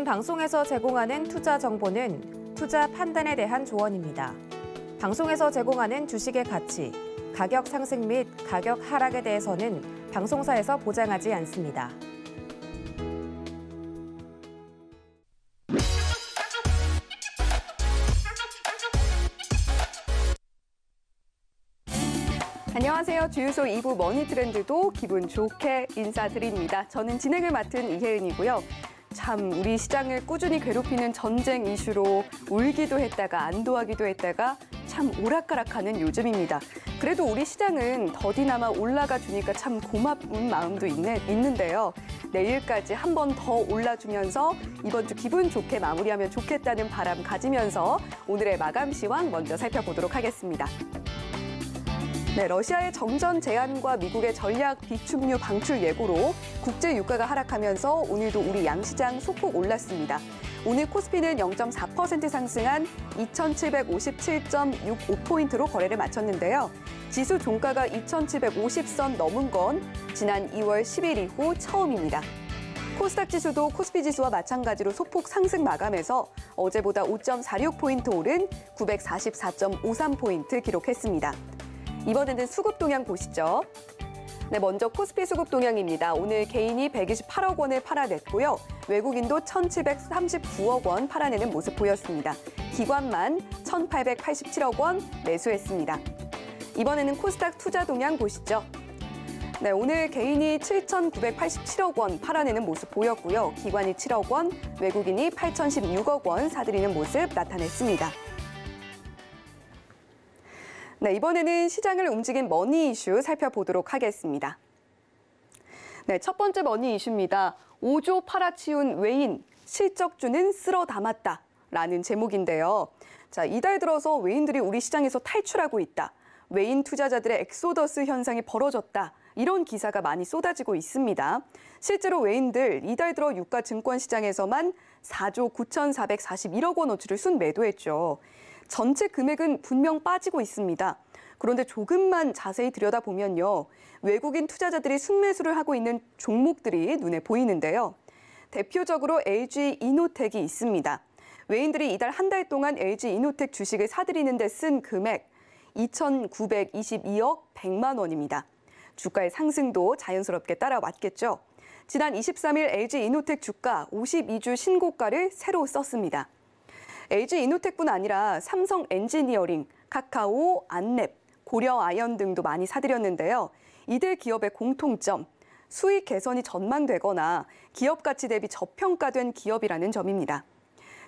본 방송에서 제공하는 투자 정보는 투자 판단에 대한 조언입니다. 방송에서 제공하는 주식의 가치, 가격 상승 및 가격 하락에 대해서는 방송사에서 보장하지 않습니다. 안녕하세요. 주유소 2부 머니 트렌드도 기분 좋게 인사드립니다. 저는 진행을 맡은 이혜은이고요. 참 우리 시장을 꾸준히 괴롭히는 전쟁 이슈로 울기도 했다가 안도하기도 했다가 참 오락가락하는 요즘입니다. 그래도 우리 시장은 더디나마 올라가 주니까 참 고마운 마음도 있네, 있는데요. 내일까지 한 번 더 올라주면서 이번 주 기분 좋게 마무리하면 좋겠다는 바람 가지면서 오늘의 마감 시황 먼저 살펴보도록 하겠습니다. 네, 러시아의 정전 제한과 미국의 전략 비축유 방출 예고로 국제 유가가 하락하면서 오늘도 우리 양시장 소폭 올랐습니다. 오늘 코스피는 0.4% 상승한 2,757.65포인트로 거래를 마쳤는데요. 지수 종가가 2,750선 넘은 건 지난 2월 10일 이후 처음입니다. 코스닥 지수도 코스피 지수와 마찬가지로 소폭 상승 마감해서 어제보다 5.46포인트 오른 944.53포인트 기록했습니다. 이번에는 수급 동향 보시죠. 네, 먼저 코스피 수급 동향입니다. 오늘 개인이 128억 원을 팔아냈고요. 외국인도 1,739억 원 팔아내는 모습 보였습니다. 기관만 1,887억 원 매수했습니다. 이번에는 코스닥 투자 동향 보시죠. 네, 오늘 개인이 7,987억 원 팔아내는 모습 보였고요. 기관이 7억 원, 외국인이 8,016억 원 사들이는 모습 나타냈습니다. 네, 이번에는 시장을 움직인 머니 이슈 살펴보도록 하겠습니다. 네, 첫 번째 머니 이슈입니다. 5조 팔아치운 외인, 실적주는 쓸어 담았다. 라는 제목인데요. 자, 이달 들어서 외인들이 우리 시장에서 탈출하고 있다. 외인 투자자들의 엑소더스 현상이 벌어졌다. 이런 기사가 많이 쏟아지고 있습니다. 실제로 외인들 이달 들어 유가 증권 시장에서만 4조 9,441억 원어치를 순매도했죠. 전체 금액은 분명 빠지고 있습니다. 그런데 조금만 자세히 들여다보면요. 외국인 투자자들이 순매수를 하고 있는 종목들이 눈에 보이는데요. 대표적으로 LG 이노텍이 있습니다. 외인들이 이달 한 달 동안 LG 이노텍 주식을 사들이는 데 쓴 금액 2,922억 100만 원입니다. 주가의 상승도 자연스럽게 따라왔겠죠. 지난 23일 LG 이노텍 주가 52주 신고가를 새로 썼습니다. LG 이노텍뿐 아니라 삼성 엔지니어링, 카카오, 안랩, 고려 아연 등도 많이 사들였는데요. 이들 기업의 공통점, 수익 개선이 전망되거나 기업 가치 대비 저평가된 기업이라는 점입니다.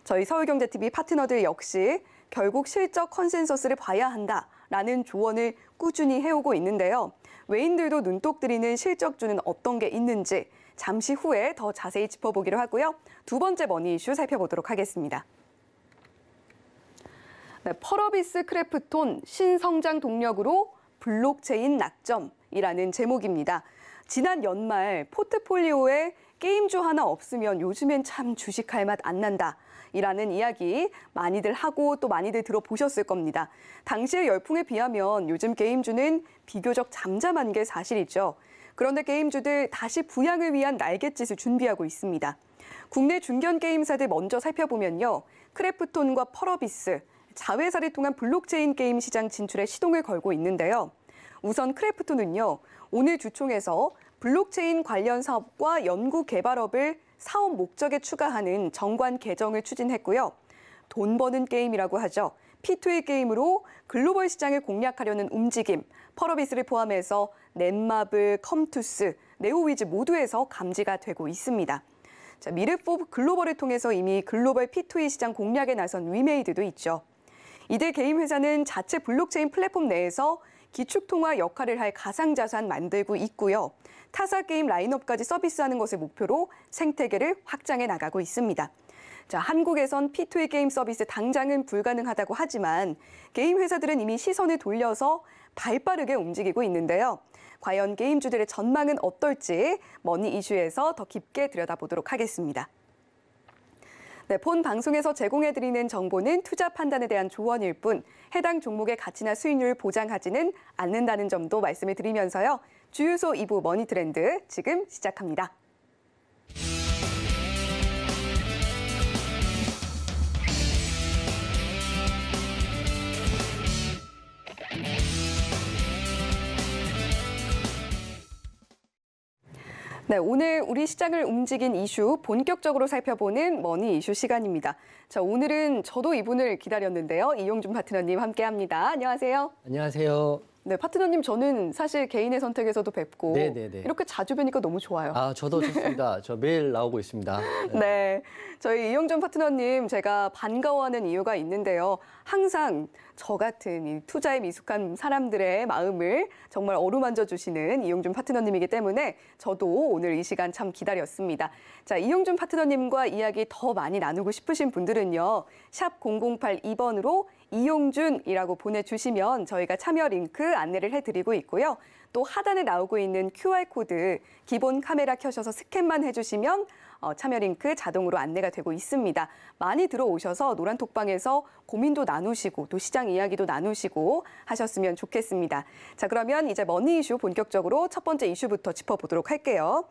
저희 서울경제TV 파트너들 역시 결국 실적 컨센서스를 봐야 한다라는 조언을 꾸준히 해오고 있는데요. 외인들도 눈독 들이는 실적주는 어떤 게 있는지 잠시 후에 더 자세히 짚어보기로 하고요. 두 번째 머니 이슈 살펴보도록 하겠습니다. 네, 퍼러비스 크래프톤 신성장 동력으로 블록체인 낙점이라는 제목입니다. 지난 연말 포트폴리오에 게임주 하나 없으면 요즘엔 참 주식할 맛 안 난다. 이라는 이야기 많이들 하고 또 많이들 들어보셨을 겁니다. 당시의 열풍에 비하면 요즘 게임주는 비교적 잠잠한 게 사실이죠. 그런데 게임주들 다시 부양을 위한 날갯짓을 준비하고 있습니다. 국내 중견 게임사들 먼저 살펴보면요. 크래프톤과 퍼러비스, 자회사를 통한 블록체인 게임 시장 진출에 시동을 걸고 있는데요. 우선 크래프트는요 오늘 주총에서 블록체인 관련 사업과 연구 개발업을 사업 목적에 추가하는 정관 개정을 추진했고요. 돈 버는 게임이라고 하죠. P2E 게임으로 글로벌 시장을 공략하려는 움직임, 펄어비스를 포함해서 넷마블, 컴투스, 네오위즈 모두에서 감지가 되고 있습니다. 자, 미래포브 글로벌을 통해서 이미 글로벌 P2E 시장 공략에 나선 위메이드도 있죠. 이들 개인 회사는 자체 블록체인 플랫폼 내에서 기축통화 역할을 할 가상자산 만들고 있고요. 타사 게임 라인업까지 서비스하는 것을 목표로 생태계를 확장해 나가고 있습니다. 자, 한국에선 P2E 게임 서비스 당장은 불가능하다고 하지만 게임 회사들은 이미 시선을 돌려서 발빠르게 움직이고 있는데요. 과연 게임주들의 전망은 어떨지 머니 이슈에서 더 깊게 들여다보도록 하겠습니다. 네, 본 방송에서 제공해드리는 정보는 투자 판단에 대한 조언일 뿐 해당 종목의 가치나 수익률 보장하지는 않는다는 점도 말씀을 드리면서요. 주유소 2부 머니트렌드 지금 시작합니다. 네, 오늘 우리 시장을 움직인 이슈 본격적으로 살펴보는 머니 이슈 시간입니다. 자, 오늘은 저도 이분을 기다렸는데요. 이용준 파트너님 함께합니다. 안녕하세요. 안녕하세요. 네, 파트너님 저는 사실 개인의 선택에서도 뵙고 네네네. 네, 네. 이렇게 자주 뵈니까 너무 좋아요. 아, 저도 좋습니다. 저 매일 나오고 있습니다. 네. 네. 저희 이용준 파트너님 제가 반가워하는 이유가 있는데요. 항상 저 같은 이 투자에 미숙한 사람들의 마음을 정말 어루만져 주시는 이용준 파트너님이기 때문에 저도 오늘 이 시간 참 기다렸습니다. 자, 이용준 파트너님과 이야기 더 많이 나누고 싶으신 분들은요. 샵 0082번으로 이용준이라고 보내주시면 저희가 참여 링크 안내를 해드리고 있고요. 또 하단에 나오고 있는 QR코드 기본 카메라 켜셔서 스캔만 해주시면 어, 참여 링크 자동으로 안내가 되고 있습니다. 많이 들어오셔서 노란톡방에서 고민도 나누시고 또 시장 이야기도 나누시고 하셨으면 좋겠습니다. 자 그러면 이제 머니 이슈 본격적으로 첫 번째 이슈부터 짚어보도록 할게요.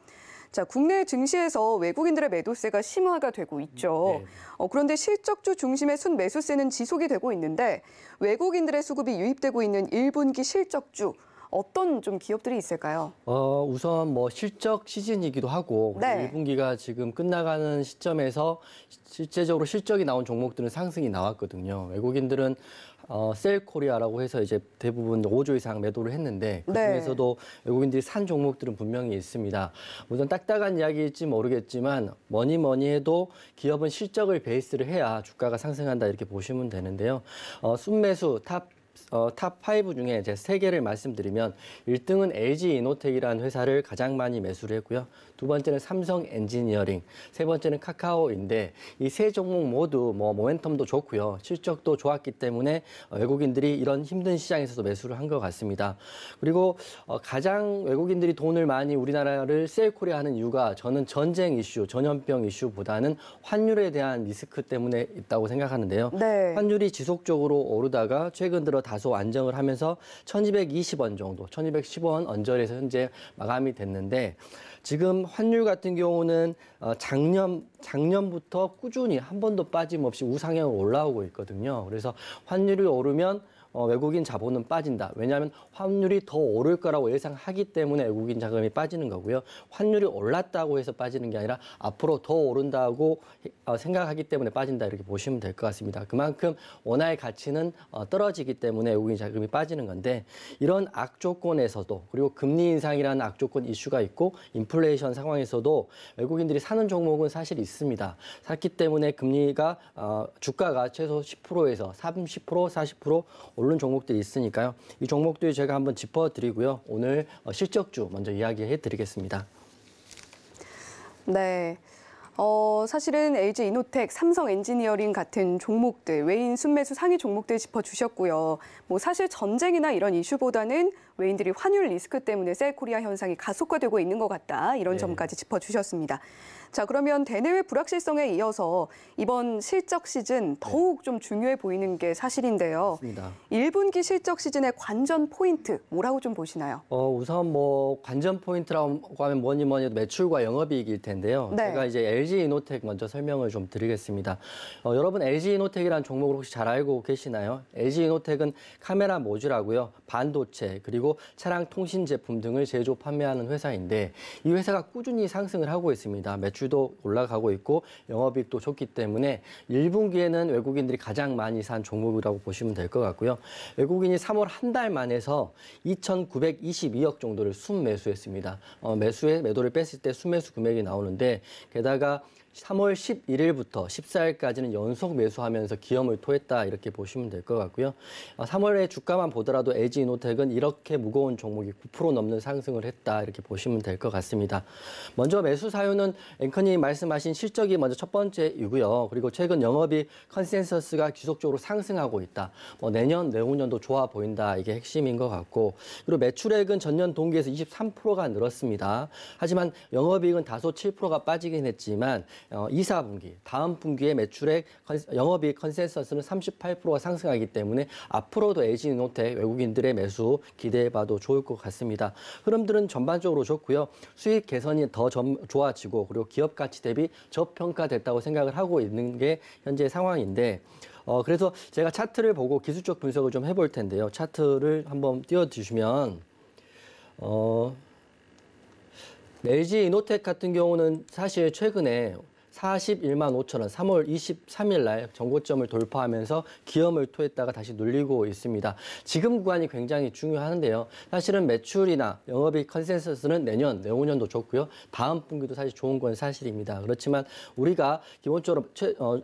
자, 국내 증시에서 외국인들의 매도세가 심화가 되고 있죠. 음, 네. 어, 그런데 실적주 중심의 순 매수세는 지속이 되고 있는데 외국인들의 수급이 유입되고 있는 1분기 실적주 어떤 좀 기업들이 있을까요? 어, 우선 뭐 실적 시즌이기도 하고 네. 1분기가 지금 끝나가는 시점에서 실제적으로 실적이 나온 종목들은 상승이 나왔거든요. 외국인들은 어, 셀코리아라고 해서 이제 대부분 5조 이상 매도를 했는데 그중에서도 네. 외국인들이 산 종목들은 분명히 있습니다. 우선 딱딱한 이야기일지 모르겠지만 뭐니 뭐니 해도 기업은 실적을 베이스를 해야 주가가 상승한다 이렇게 보시면 되는데요. 어, 순매수 탑 어, 탑 5 중에 이제세개를 말씀드리면 1등은 LG 이노텍이라는 회사를 가장 많이 매수를 했고요. 두 번째는 삼성 엔지니어링, 세 번째는 카카오인데 이 세 종목 모두 뭐 모멘텀도 좋고요. 실적도 좋았기 때문에 외국인들이 이런 힘든 시장에서도 매수를 한 것 같습니다. 그리고 어, 가장 외국인들이 돈을 많이 우리나라를 셀코리 아 하는 이유가 저는 전쟁 이슈, 전염병 이슈보다는 환율에 대한 리스크 때문에 있다고 생각하는데요. 네. 환율이 지속적으로 오르다가 최근 들어 다소 안정을 하면서 1220원 정도, 1210원 언저리에서 현재 마감이 됐는데 지금 환율 같은 경우는 어, 작년 작년부터 꾸준히 한 번도 빠짐없이 우상향으로 올라오고 있거든요. 그래서 환율이 오르면 어, 외국인 자본은 빠진다. 왜냐하면 환율이 더 오를 거라고 예상하기 때문에 외국인 자금이 빠지는 거고요. 환율이 올랐다고 해서 빠지는 게 아니라 앞으로 더 오른다고 어, 생각하기 때문에 빠진다 이렇게 보시면 될 것 같습니다. 그만큼 원화의 가치는 어, 떨어지기 때문에 외국인 자금이 빠지는 건데 이런 악조건에서도 그리고 금리 인상이라는 악조건 이슈가 있고 인플레이션 상황에서도 외국인들이 사는 종목은 사실 있습니다. 샀기 때문에 금리가 어, 주가가 최소 10%에서 30% 40% 오른 종목들이 있으니까요. 이 종목들 제가 한번 짚어드리고요. 오늘 어, 실적주 먼저 이야기해드리겠습니다. 네. 어, 사실은 LG 이노텍, 삼성 엔지니어링 같은 종목들, 외인 순매수 상위 종목들 짚어주셨고요. 뭐 사실 전쟁이나 이런 이슈보다는 외인들이 환율 리스크 때문에 셀코리아 현상이 가속화되고 있는 것 같다. 이런 네. 점까지 짚어주셨습니다. 자, 그러면 대내외 불확실성에 이어서 이번 실적 시즌 네. 더욱 좀 중요해 보이는 게 사실인데요. 맞습니다. 1분기 실적 시즌의 관전 포인트 뭐라고 좀 보시나요? 어, 우선 뭐 관전 포인트라고 하면 뭐니 뭐니 해도 매출과 영업이익일 텐데요. 네. 제가 이제 LG 이노텍 먼저 설명을 좀 드리겠습니다. 어, 여러분 LG 이노텍이란 종목을 혹시 잘 알고 계시나요? LG 이노텍은 카메라 모듈하고요. 반도체 그리고 차량 통신 제품 등을 제조 판매하는 회사인데 이 회사가 꾸준히 상승을 하고 있습니다. 매출 주도 올라가고 있고 영업이익도 좋기 때문에 1분기에는 외국인들이 가장 많이 산 종목이라고 보시면 될 것 같고요. 외국인이 3월 한 달 만에서 2,922억 정도를 순매수했습니다. 어, 매수에 매도를 뺐을 때 순매수 금액이 나오는데 게다가 3월 11일부터 14일까지는 연속 매수하면서 기염을 토했다 이렇게 보시면 될 것 같고요. 3월에 아, 주가만 보더라도 LG 이노텍은 이렇게 무거운 종목이 9% 넘는 상승을 했다 이렇게 보시면 될 것 같습니다. 먼저 매수 사유는 앵커님 말씀하신 실적이 먼저 첫 번째이고요. 그리고 최근 영업이 컨센서스가 지속적으로 상승하고 있다. 뭐 내년 내후년도 좋아 보인다 이게 핵심인 것 같고 그리고 매출액은 전년 동기에서 23%가 늘었습니다. 하지만 영업이익은 다소 7%가 빠지긴 했지만 2, 어, 4분기, 다음 분기에 매출액 영업이익 컨센서스는 38%가 상승하기 때문에 앞으로도 LG 노텍 외국인들의 매수 기대해봐도 좋을 것 같습니다. 흐름들은 전반적으로 좋고요. 수익 개선이 더 좋아지고 그리고 기업 가치 대비 저평가됐다고 생각을 하고 있는 게 현재 상황인데 어, 그래서 제가 차트를 보고 기술적 분석을 좀 해볼 텐데요. 차트를 한번 띄워주시면, 어, LG 이노텍 같은 경우는 사실 최근에 41만 5천 원, 3월 23일 날 전고점을 돌파하면서 기염을 토했다가 다시 눌리고 있습니다. 지금 구간이 굉장히 중요한데요. 사실은 매출이나 영업이익 컨센서스는 내년, 내후년도 좋고요. 다음 분기도 사실 좋은 건 사실입니다. 그렇지만 우리가 기본적으로 최, 어,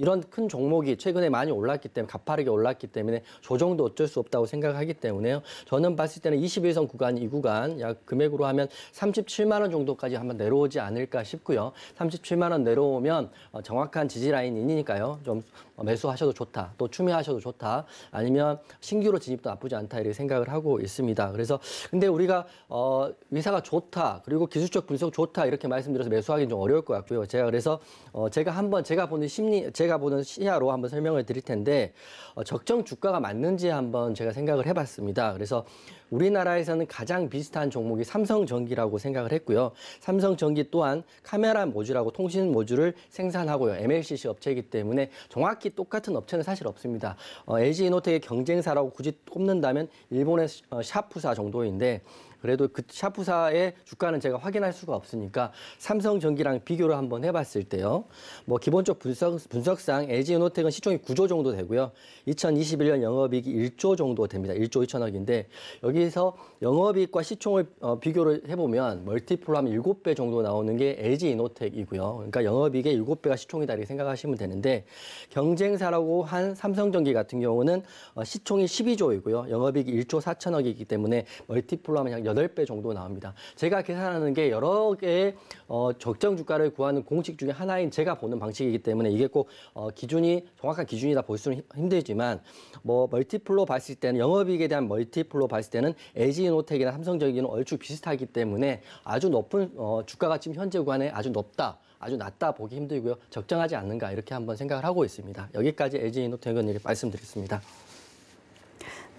이런 큰 종목이 최근에 많이 올랐기 때문에 가파르게 올랐기 때문에 조정도 어쩔 수 없다고 생각하기 때문에요. 저는 봤을 때는 21선 구간 이 구간 약 금액으로 하면 37만 원 정도까지 한번 내려오지 않을까 싶고요. 37만 원 내려오면 어, 정확한 지지 라인이니까요. 좀 어, 매수하셔도 좋다. 또 추매하셔도 좋다. 아니면 신규로 진입도 나쁘지 않다. 이렇게 생각을 하고 있습니다. 그래서 근데 우리가 어 회사가 좋다. 그리고 기술적 분석 좋다. 이렇게 말씀드려서 매수하기는 좀 어려울 것 같고요. 제가 그래서 어 제가 한번 제가 보는 심리 제가 보는 시야로 한번 설명을 드릴 텐데 어 적정 주가가 맞는지 한번 제가 생각을 해 봤습니다. 그래서 우리나라에서는 가장 비슷한 종목이 삼성전기라고 생각을 했고요. 삼성전기 또한 카메라 모듈하고 통신 모듈을 생산하고요. MLCC 업체이기 때문에 정확히 똑같은 업체는 사실 없습니다. 어, LG 이노텍의 경쟁사라고 굳이 꼽는다면 일본의 어, 샤프사 정도인데 그래도 그 샤프사의 주가는 제가 확인할 수가 없으니까 삼성전기랑 비교를 한번 해봤을 때요. 뭐 기본적 분석, 분석상 LG유노텍은 시총이 9조 정도 되고요. 2021년 영업이익이 1조 정도 됩니다. 1조 2천억인데 여기서 영업이익과 시총을 어, 비교를 해보면 멀티플로 하면 7배 정도 나오는 게 LG이노텍이고요. 그러니까 영업이익의 7배가 시총이다 이렇게 생각하시면 되는데 경쟁사라고 한 삼성전기 같은 경우는 어, 시총이 12조이고요. 영업이익 이 1조 4천억이기 때문에 멀티플로 하면 여배 정도 나옵니다. 제가 계산하는 게 여러 개의 어, 적정 주가를 구하는 공식 중에 하나인 제가 보는 방식이기 때문에 이게 꼭 어, 기준이 정확한 기준이다 볼 수는 힘들지만 뭐 멀티플로 봤을 때는 영업이익에 대한 멀티플로 봤을 때는 LG이노텍이나 삼성전기는 얼추 비슷하기 때문에 아주 높은 어, 주가가 지금 현재 구간에 아주 높다. 아주 낮다 보기 힘들고요. 적정하지 않는가 이렇게 한번 생각을 하고 있습니다. 여기까지 LG이노텍은 이렇게 말씀드리겠습니다.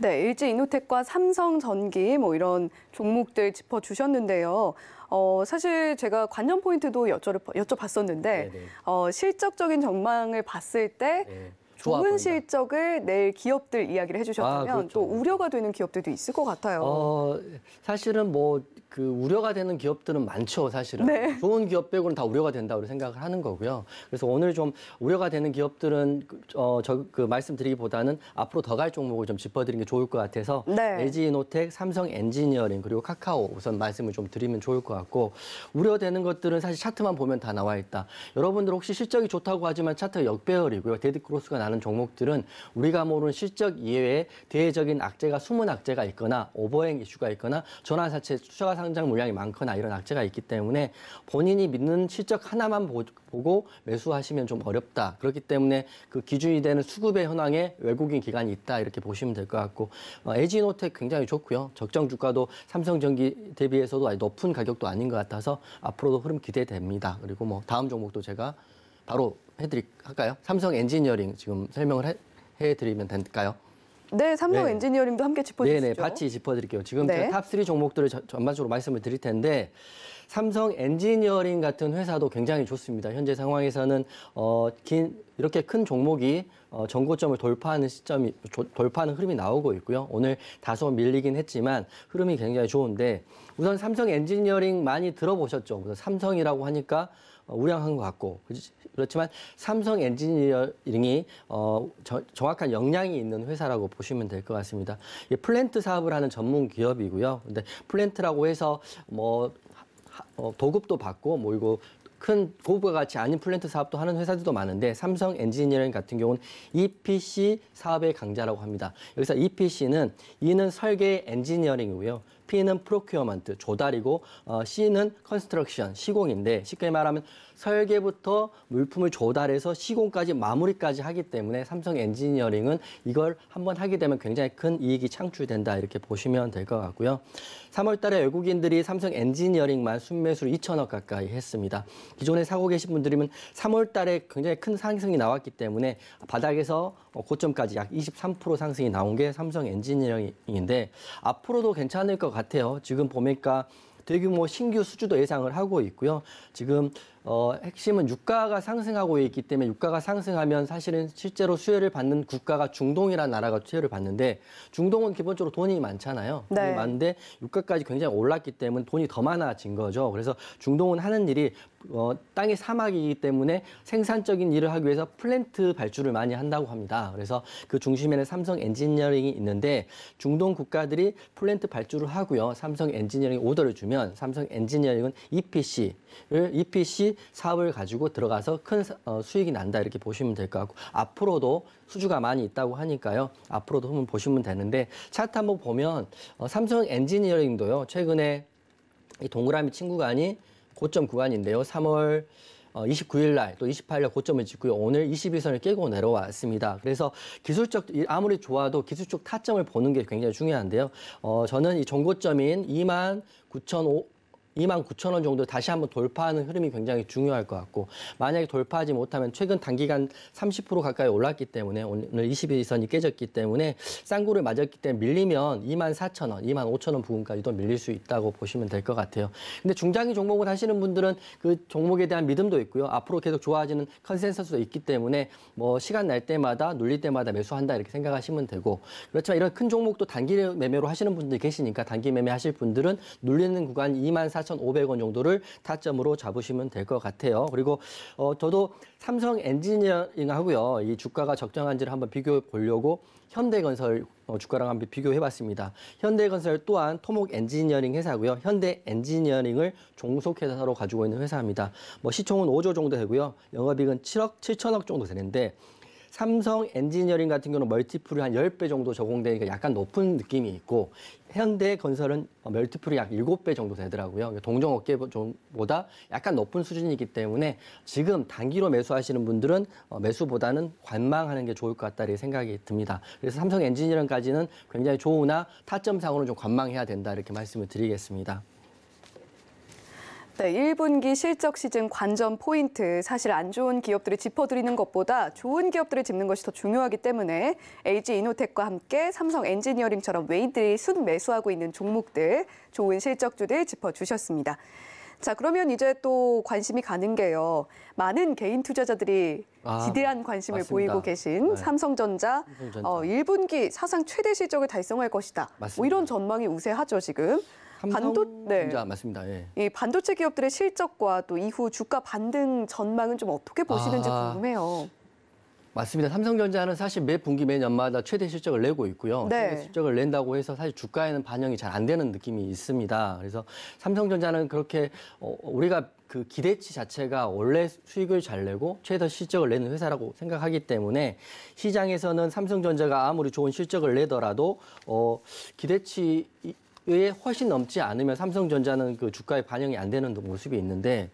네, LG 이노텍과 삼성전기 뭐 이런 종목들 짚어주셨는데요. 어, 사실 제가 관전 포인트도 여쭤, 여쭤봤었는데 네, 네. 어, 실적적인 전망을 봤을 때 네. 좋은 실적을 낼 기업들 이야기를 해주셨다면 아, 그렇죠. 또 우려가 되는 기업들도 있을 것 같아요. 어, 사실은 뭐 그 우려가 되는 기업들은 많죠, 사실은. 네. 좋은 기업 빼고는 다 우려가 된다고 생각을 하는 거고요. 그래서 오늘 좀 우려가 되는 기업들은 그, 어, 저, 그 말씀드리기보다는 앞으로 더 갈 종목을 좀 짚어드리는 게 좋을 것 같아서 네. LG이노텍, 삼성 엔지니어링 그리고 카카오 우선 말씀을 좀 드리면 좋을 것 같고 우려되는 것들은 사실 차트만 보면 다 나와 있다. 여러분들 혹시 실적이 좋다고 하지만 차트가 역배열이고요. 데드크로스가 나 나는 종목들은 우리가 모르는 실적 이외에 대외적인 악재가 숨은 악재가 있거나 오버행 이슈가 있거나 전환사채 추가 상장 물량이 많거나 이런 악재가 있기 때문에 본인이 믿는 실적 하나만 보고 매수하시면 좀 어렵다. 그렇기 때문에 그 기준이 되는 수급의 현황에 외국인 기관이 있다 이렇게 보시면 될 것 같고 어, 에지노텍 굉장히 좋고요. 적정 주가도 삼성전기 대비해서도 높은 가격도 아닌 것 같아서 앞으로도 흐름 기대됩니다. 그리고 뭐 다음 종목도 제가 바로 해드릴 까요 삼성 엔지니어링 지금 설명을 해, 해드리면 될까요? 네, 삼성 네. 엔지니어링도 함께 짚어주시죠. 네, 네 같이 짚어드릴게요. 지금 네. 제가 탑3 종목들을 전반적으로 말씀을 드릴 텐데 삼성 엔지니어링 같은 회사도 굉장히 좋습니다. 현재 상황에서는 어, 긴 이렇게 큰 종목이 어, 전고점을 돌파하는 시점이 조, 돌파하는 흐름이 나오고 있고요. 오늘 다소 밀리긴 했지만 흐름이 굉장히 좋은데 우선 삼성 엔지니어링 많이 들어보셨죠? 우선 삼성이라고 하니까 어, 우량한 것 같고 그렇지만 삼성 엔지니어링이 어, 저, 정확한 역량이 있는 회사라고 보시면 될 것 같습니다. 이 플랜트 사업을 하는 전문 기업이고요. 근데 플랜트라고 해서 뭐 하, 어, 도급도 받고 뭐 이거 큰 고부가 가치 아닌 플랜트 사업도 하는 회사들도 많은데 삼성 엔지니어링 같은 경우는 EPC 사업의 강자라고 합니다. 여기서 EPC는 이는 설계 엔지니어링이고요. P는 프로큐어먼트, 조달이고 어, C는 컨스트럭션, 시공인데 쉽게 말하면 설계부터 물품을 조달해서 시공까지 마무리까지 하기 때문에 삼성 엔지니어링은 이걸 한번 하게 되면 굉장히 큰 이익이 창출된다 이렇게 보시면 될 것 같고요. 3월 달에 외국인들이 삼성 엔지니어링만 순매수를 2천억 가까이 했습니다. 기존에 사고 계신 분들이면 3월 달에 굉장히 큰 상승이 나왔기 때문에 바닥에서 고점까지 약 23% 상승이 나온 게 삼성 엔지니어링인데 앞으로도 괜찮을 것 같아요. 지금 보니까 대규모 신규 수주도 예상을 하고 있고요. 지금 어, 핵심은 유가가 상승하고 있기 때문에 유가가 상승하면 사실은 실제로 수혜를 받는 국가가 중동이라는 나라가 수혜를 받는데 중동은 기본적으로 돈이 많잖아요. 돈이 네. 많은데 유가까지 굉장히 올랐기 때문에 돈이 더 많아진 거죠. 그래서 중동은 하는 일이 어, 땅이 사막이기 때문에 생산적인 일을 하기 위해서 플랜트 발주를 많이 한다고 합니다. 그래서 그 중심에는 삼성 엔지니어링이 있는데 중동 국가들이 플랜트 발주를 하고요. 삼성 엔지니어링 오더를 주면 삼성 엔지니어링은 EPC를 EPC 사업을 가지고 들어가서 큰 어, 수익이 난다 이렇게 보시면 될 것 같고 앞으로도 수주가 많이 있다고 하니까요. 앞으로도 한번 보시면 되는데 차트 한번 보면 어, 삼성 엔지니어링도요. 최근에 이 동그라미 친구간이 고점 구간인데요. 3월 29일 날 또 28일 고점을 찍고요. 오늘 21선을 깨고 내려왔습니다. 그래서 기술적 아무리 좋아도 기술적 타점을 보는 게 굉장히 중요한데요. 어, 저는 이종고점인 2만 9 5 0 2만 9천 원 정도 다시 한번 돌파하는 흐름이 굉장히 중요할 것 같고 만약에 돌파하지 못하면 최근 단기간 30% 가까이 올랐기 때문에 오늘 21선이 깨졌기 때문에 쌍구를 맞았기 때문에 밀리면 2만 4천 원, 2만 5천 원 부근까지도 밀릴 수 있다고 보시면 될 것 같아요. 근데 중장기 종목을 하시는 분들은 그 종목에 대한 믿음도 있고요. 앞으로 계속 좋아지는 컨센서스도 있기 때문에 뭐 시간 날 때마다 눌릴 때마다 매수한다 이렇게 생각하시면 되고 그렇지만 이런 큰 종목도 단기 매매로 하시는 분들 이 계시니까 단기 매매 하실 분들은 눌리는 구간 2만 4천 4,500원 정도를 타점으로 잡으시면 될 것 같아요. 그리고 어, 저도 삼성 엔지니어링하고요. 이 주가가 적정한지를 한번 비교해 보려고 현대건설 어, 주가랑 한번 비교해봤습니다. 현대건설 또한 토목 엔지니어링 회사고요. 현대 엔지니어링을 종속회사로 가지고 있는 회사입니다. 뭐 시총은 5조 정도 되고요. 영업이익은 7억 7천억 정도 되는데 삼성 엔지니어링 같은 경우는 멀티플이 한 열 배 정도 적용되니까 그러니까 약간 높은 느낌이 있고 현대 건설은 멀티플이 약 일곱 배 정도 되더라고요. 그러니까 동종 업계보다 약간 높은 수준이기 때문에 지금 단기로 매수하시는 분들은 어, 매수보다는 관망하는 게 좋을 것 같다는 생각이 듭니다. 그래서 삼성 엔지니어링까지는 굉장히 좋으나 타점상으로는 좀 관망해야 된다 이렇게 말씀을 드리겠습니다. 네, 1분기 실적 시즌 관전 포인트. 사실 안 좋은 기업들을 짚어드리는 것보다 좋은 기업들을 짚는 것이 더 중요하기 때문에 LG 이노텍과 함께 삼성 엔지니어링처럼 웨인들이순 매수하고 있는 종목들, 좋은 실적주들 짚어주셨습니다. 자, 그러면 이제 또 관심이 가는 게요. 많은 개인 투자자들이 아, 지대한 관심을 맞습니다. 보이고 계신 네. 삼성전자, 삼성전자, 어, 1분기 사상 최대 실적을 달성할 것이다뭐 이런 전망이 우세하죠, 지금. 반도 네. 맞습니다. 예. 예. 반도체 기업들의 실적과 또 이후 주가 반등 전망은 좀 어떻게 보시는지 아, 궁금해요. 맞습니다. 삼성전자는 사실 매 분기 매 년마다 최대 실적을 내고 있고요. 네. 최대 실적을 낸다고 해서 사실 주가에는 반영이 잘 안 되는 느낌이 있습니다. 그래서 삼성전자는 그렇게 어, 우리가 그 기대치 자체가 원래 수익을 잘 내고 최대 실적을 내는 회사라고 생각하기 때문에 시장에서는 삼성전자가 아무리 좋은 실적을 내더라도 어, 기대치 에 훨씬 넘지 않으면 삼성전자는 그 주가에 반영이 안 되는 모습이 있는데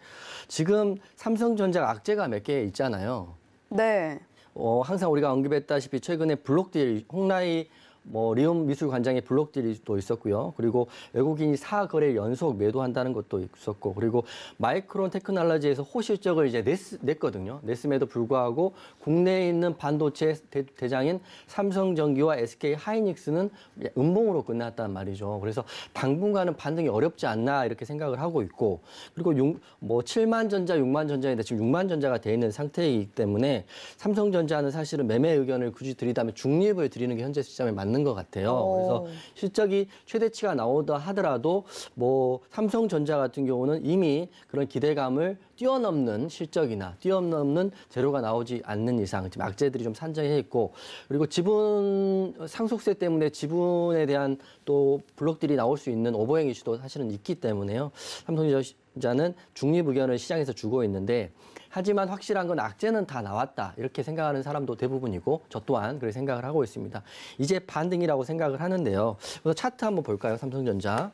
지금 삼성전자 가 악재가 몇 개 있잖아요. 네. 어, 항상 우리가 언급했다시피 최근에 블록딜, 홍라이 뭐 리움 미술관장의 블록들이 또 있었고요. 그리고 외국인이 사거래 연속 매도한다는 것도 있었고 그리고 마이크론 테크놀로지에서 호실적을 이제 냈, 냈거든요. 냈음에도 불구하고 국내에 있는 반도체 대, 장인 삼성전기와 SK 하이닉스는 음봉으로 끝났단 말이죠. 그래서 당분간은 반등이 어렵지 않나 이렇게 생각을 하고 있고 그리고 6, 뭐 7만 전자, 6만 전자인데 지금 6만 전자가 돼 있는 상태이기 때문에 삼성전자는 사실은 매매 의견을 굳이 드리다면 중립을 드리는 게 현재 시점에 맞는 않는 것 같아요. 오. 어. 그래서 실적이 최대치가 나오다 하더라도 뭐 삼성전자 같은 경우는 이미 그런 기대감을 뛰어넘는 실적이나 뛰어넘는 재료가 나오지 않는 이상 지금 악재들이 좀 산정해 있고 그리고 지분 상속세 때문에 지분에 대한 또 블록들이 나올 수 있는 오버행 이슈도 사실은 있기 때문에요. 삼성전자는 중립 의견을 시장에서 주고 있는데 하지만 확실한 건 악재는 다 나왔다 이렇게 생각하는 사람도 대부분이고 저 또한 그렇게 생각을 하고 있습니다. 이제 반등이라고 생각을 하는데요. 그래서 차트 한번 볼까요? 삼성전자.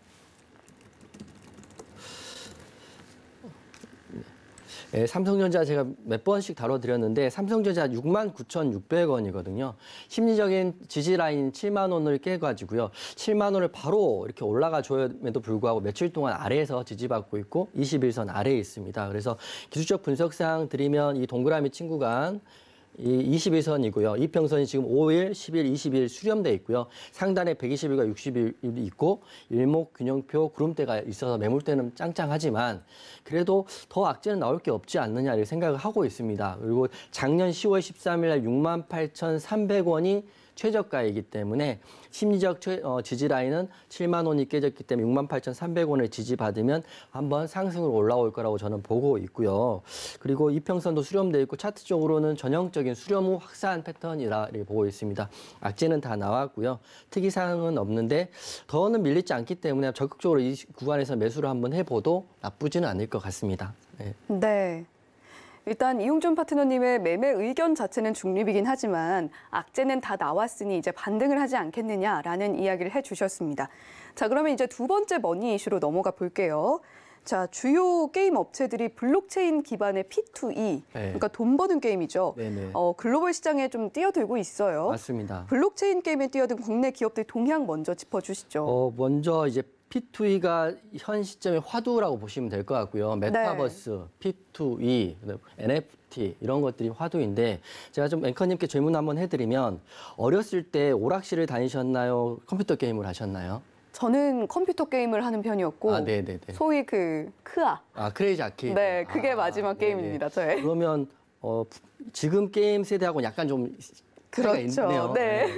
예, 삼성전자 제가 몇 번씩 다뤄드렸는데 삼성전자 69,600원이거든요. 심리적인 지지 라인 7만 원을 깨가지고요. 7만 원을 바로 이렇게 올라가 줘야에도 불구하고 며칠 동안 아래에서 지지받고 있고 21선 아래에 있습니다. 그래서 기술적 분석상 드리면 이 동그라미 친구간 이 22선이고요. 이평선이 지금 5일, 10일, 22일 수렴돼 있고요. 상단에 120일과 60일이 있고 일목 균형표 구름대가 있어서 매물대는 짱짱하지만 그래도 더 악재는 나올 게 없지 않느냐를 생각을 하고 있습니다. 그리고 작년 10월 13일 날 6만 8,300원이 최저가이기 때문에 심리적 최, 어, 지지 라인은 7만 원이 깨졌기 때문에 6만 8,300원을 지지받으면 한번 상승으로 올라올 거라고 저는 보고 있고요. 그리고 이평선도 수렴돼 있고 차트 쪽으로는 전형적인 수렴 후 확산 패턴이라를 보고 있습니다. 악재는 다 나왔고요. 특이 사항은 없는데 더는 밀리지 않기 때문에 적극적으로 이 구간에서 매수를 한번 해보도 나쁘지는 않을 것 같습니다. 네. 네. 일단 이용준 파트너님의 매매 의견 자체는 중립이긴 하지만 악재는 다 나왔으니 이제 반등을 하지 않겠느냐라는 이야기를 해주셨습니다. 자 그러면 이제 두 번째 머니 이슈로 넘어가 볼게요. 자 주요 게임 업체들이 블록체인 기반의 P2E 네. 그러니까 돈 버는 게임이죠. 어, 글로벌 시장에 좀 뛰어들고 있어요. 맞습니다. 블록체인 게임에 뛰어든 국내 기업들 동향 먼저 짚어주시죠. 어, 먼저 이제 P2E가 현 시점의 화두라고 보시면 될 것 같고요. 네. 메타버스, 네. P2E, NFT 이런 것들이 화두인데 제가 좀 앵커님께 질문 한번 해드리면 어렸을 때 오락실을 다니셨나요? 컴퓨터 게임을 하셨나요? 저는 컴퓨터 게임을 하는 편이었고 아, 소위 그 크아 아 크레이지 아케이드 네 그게 아, 마지막 게임입니다 네네. 저의 그러면 어, 지금 게임 세대하고는 약간 좀 그렇죠. 차이 있네요. 네. 네.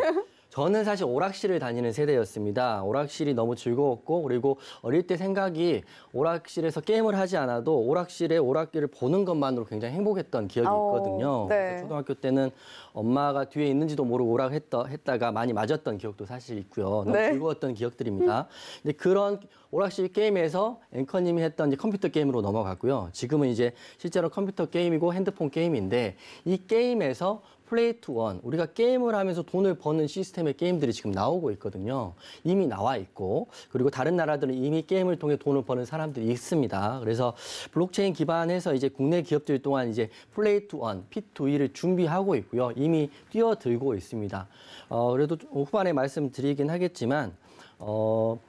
저는 사실 오락실을 다니는 세대였습니다. 오락실이 너무 즐거웠고 그리고 어릴 때 생각이 오락실에서 게임을 하지 않아도 오락실에 오락기를 보는 것만으로 굉장히 행복했던 기억이 어, 있거든요. 오, 네. 초등학교 때는 엄마가 뒤에 있는지도 모르고 오락 했다, 가 많이 맞았던 기억도 사실 있고요. 너무 네. 즐거웠던 기억들입니다. 음. 근데 그런 오락실 게임에서 앵커님이 했던 이제 컴퓨터 게임으로 넘어갔고요. 지금은 이제 실제로 컴퓨터 게임이고 핸드폰 게임인데 이 게임에서 플레이 투 원, 우리가 게임을 하면서 돈을 버는 시스템의 게임들이 지금 나오고 있거든요. 이미 나와 있고, 그리고 다른 나라들은 이미 게임을 통해 돈을 버는 사람들이 있습니다. 그래서 블록체인 기반에서 이제 국내 기업들 또한 이제 플레이 투 원, P2E를 준비하고 있고요. 이미 뛰어들고 있습니다. 어, 그래도 후반에 말씀드리긴 하겠지만, 어,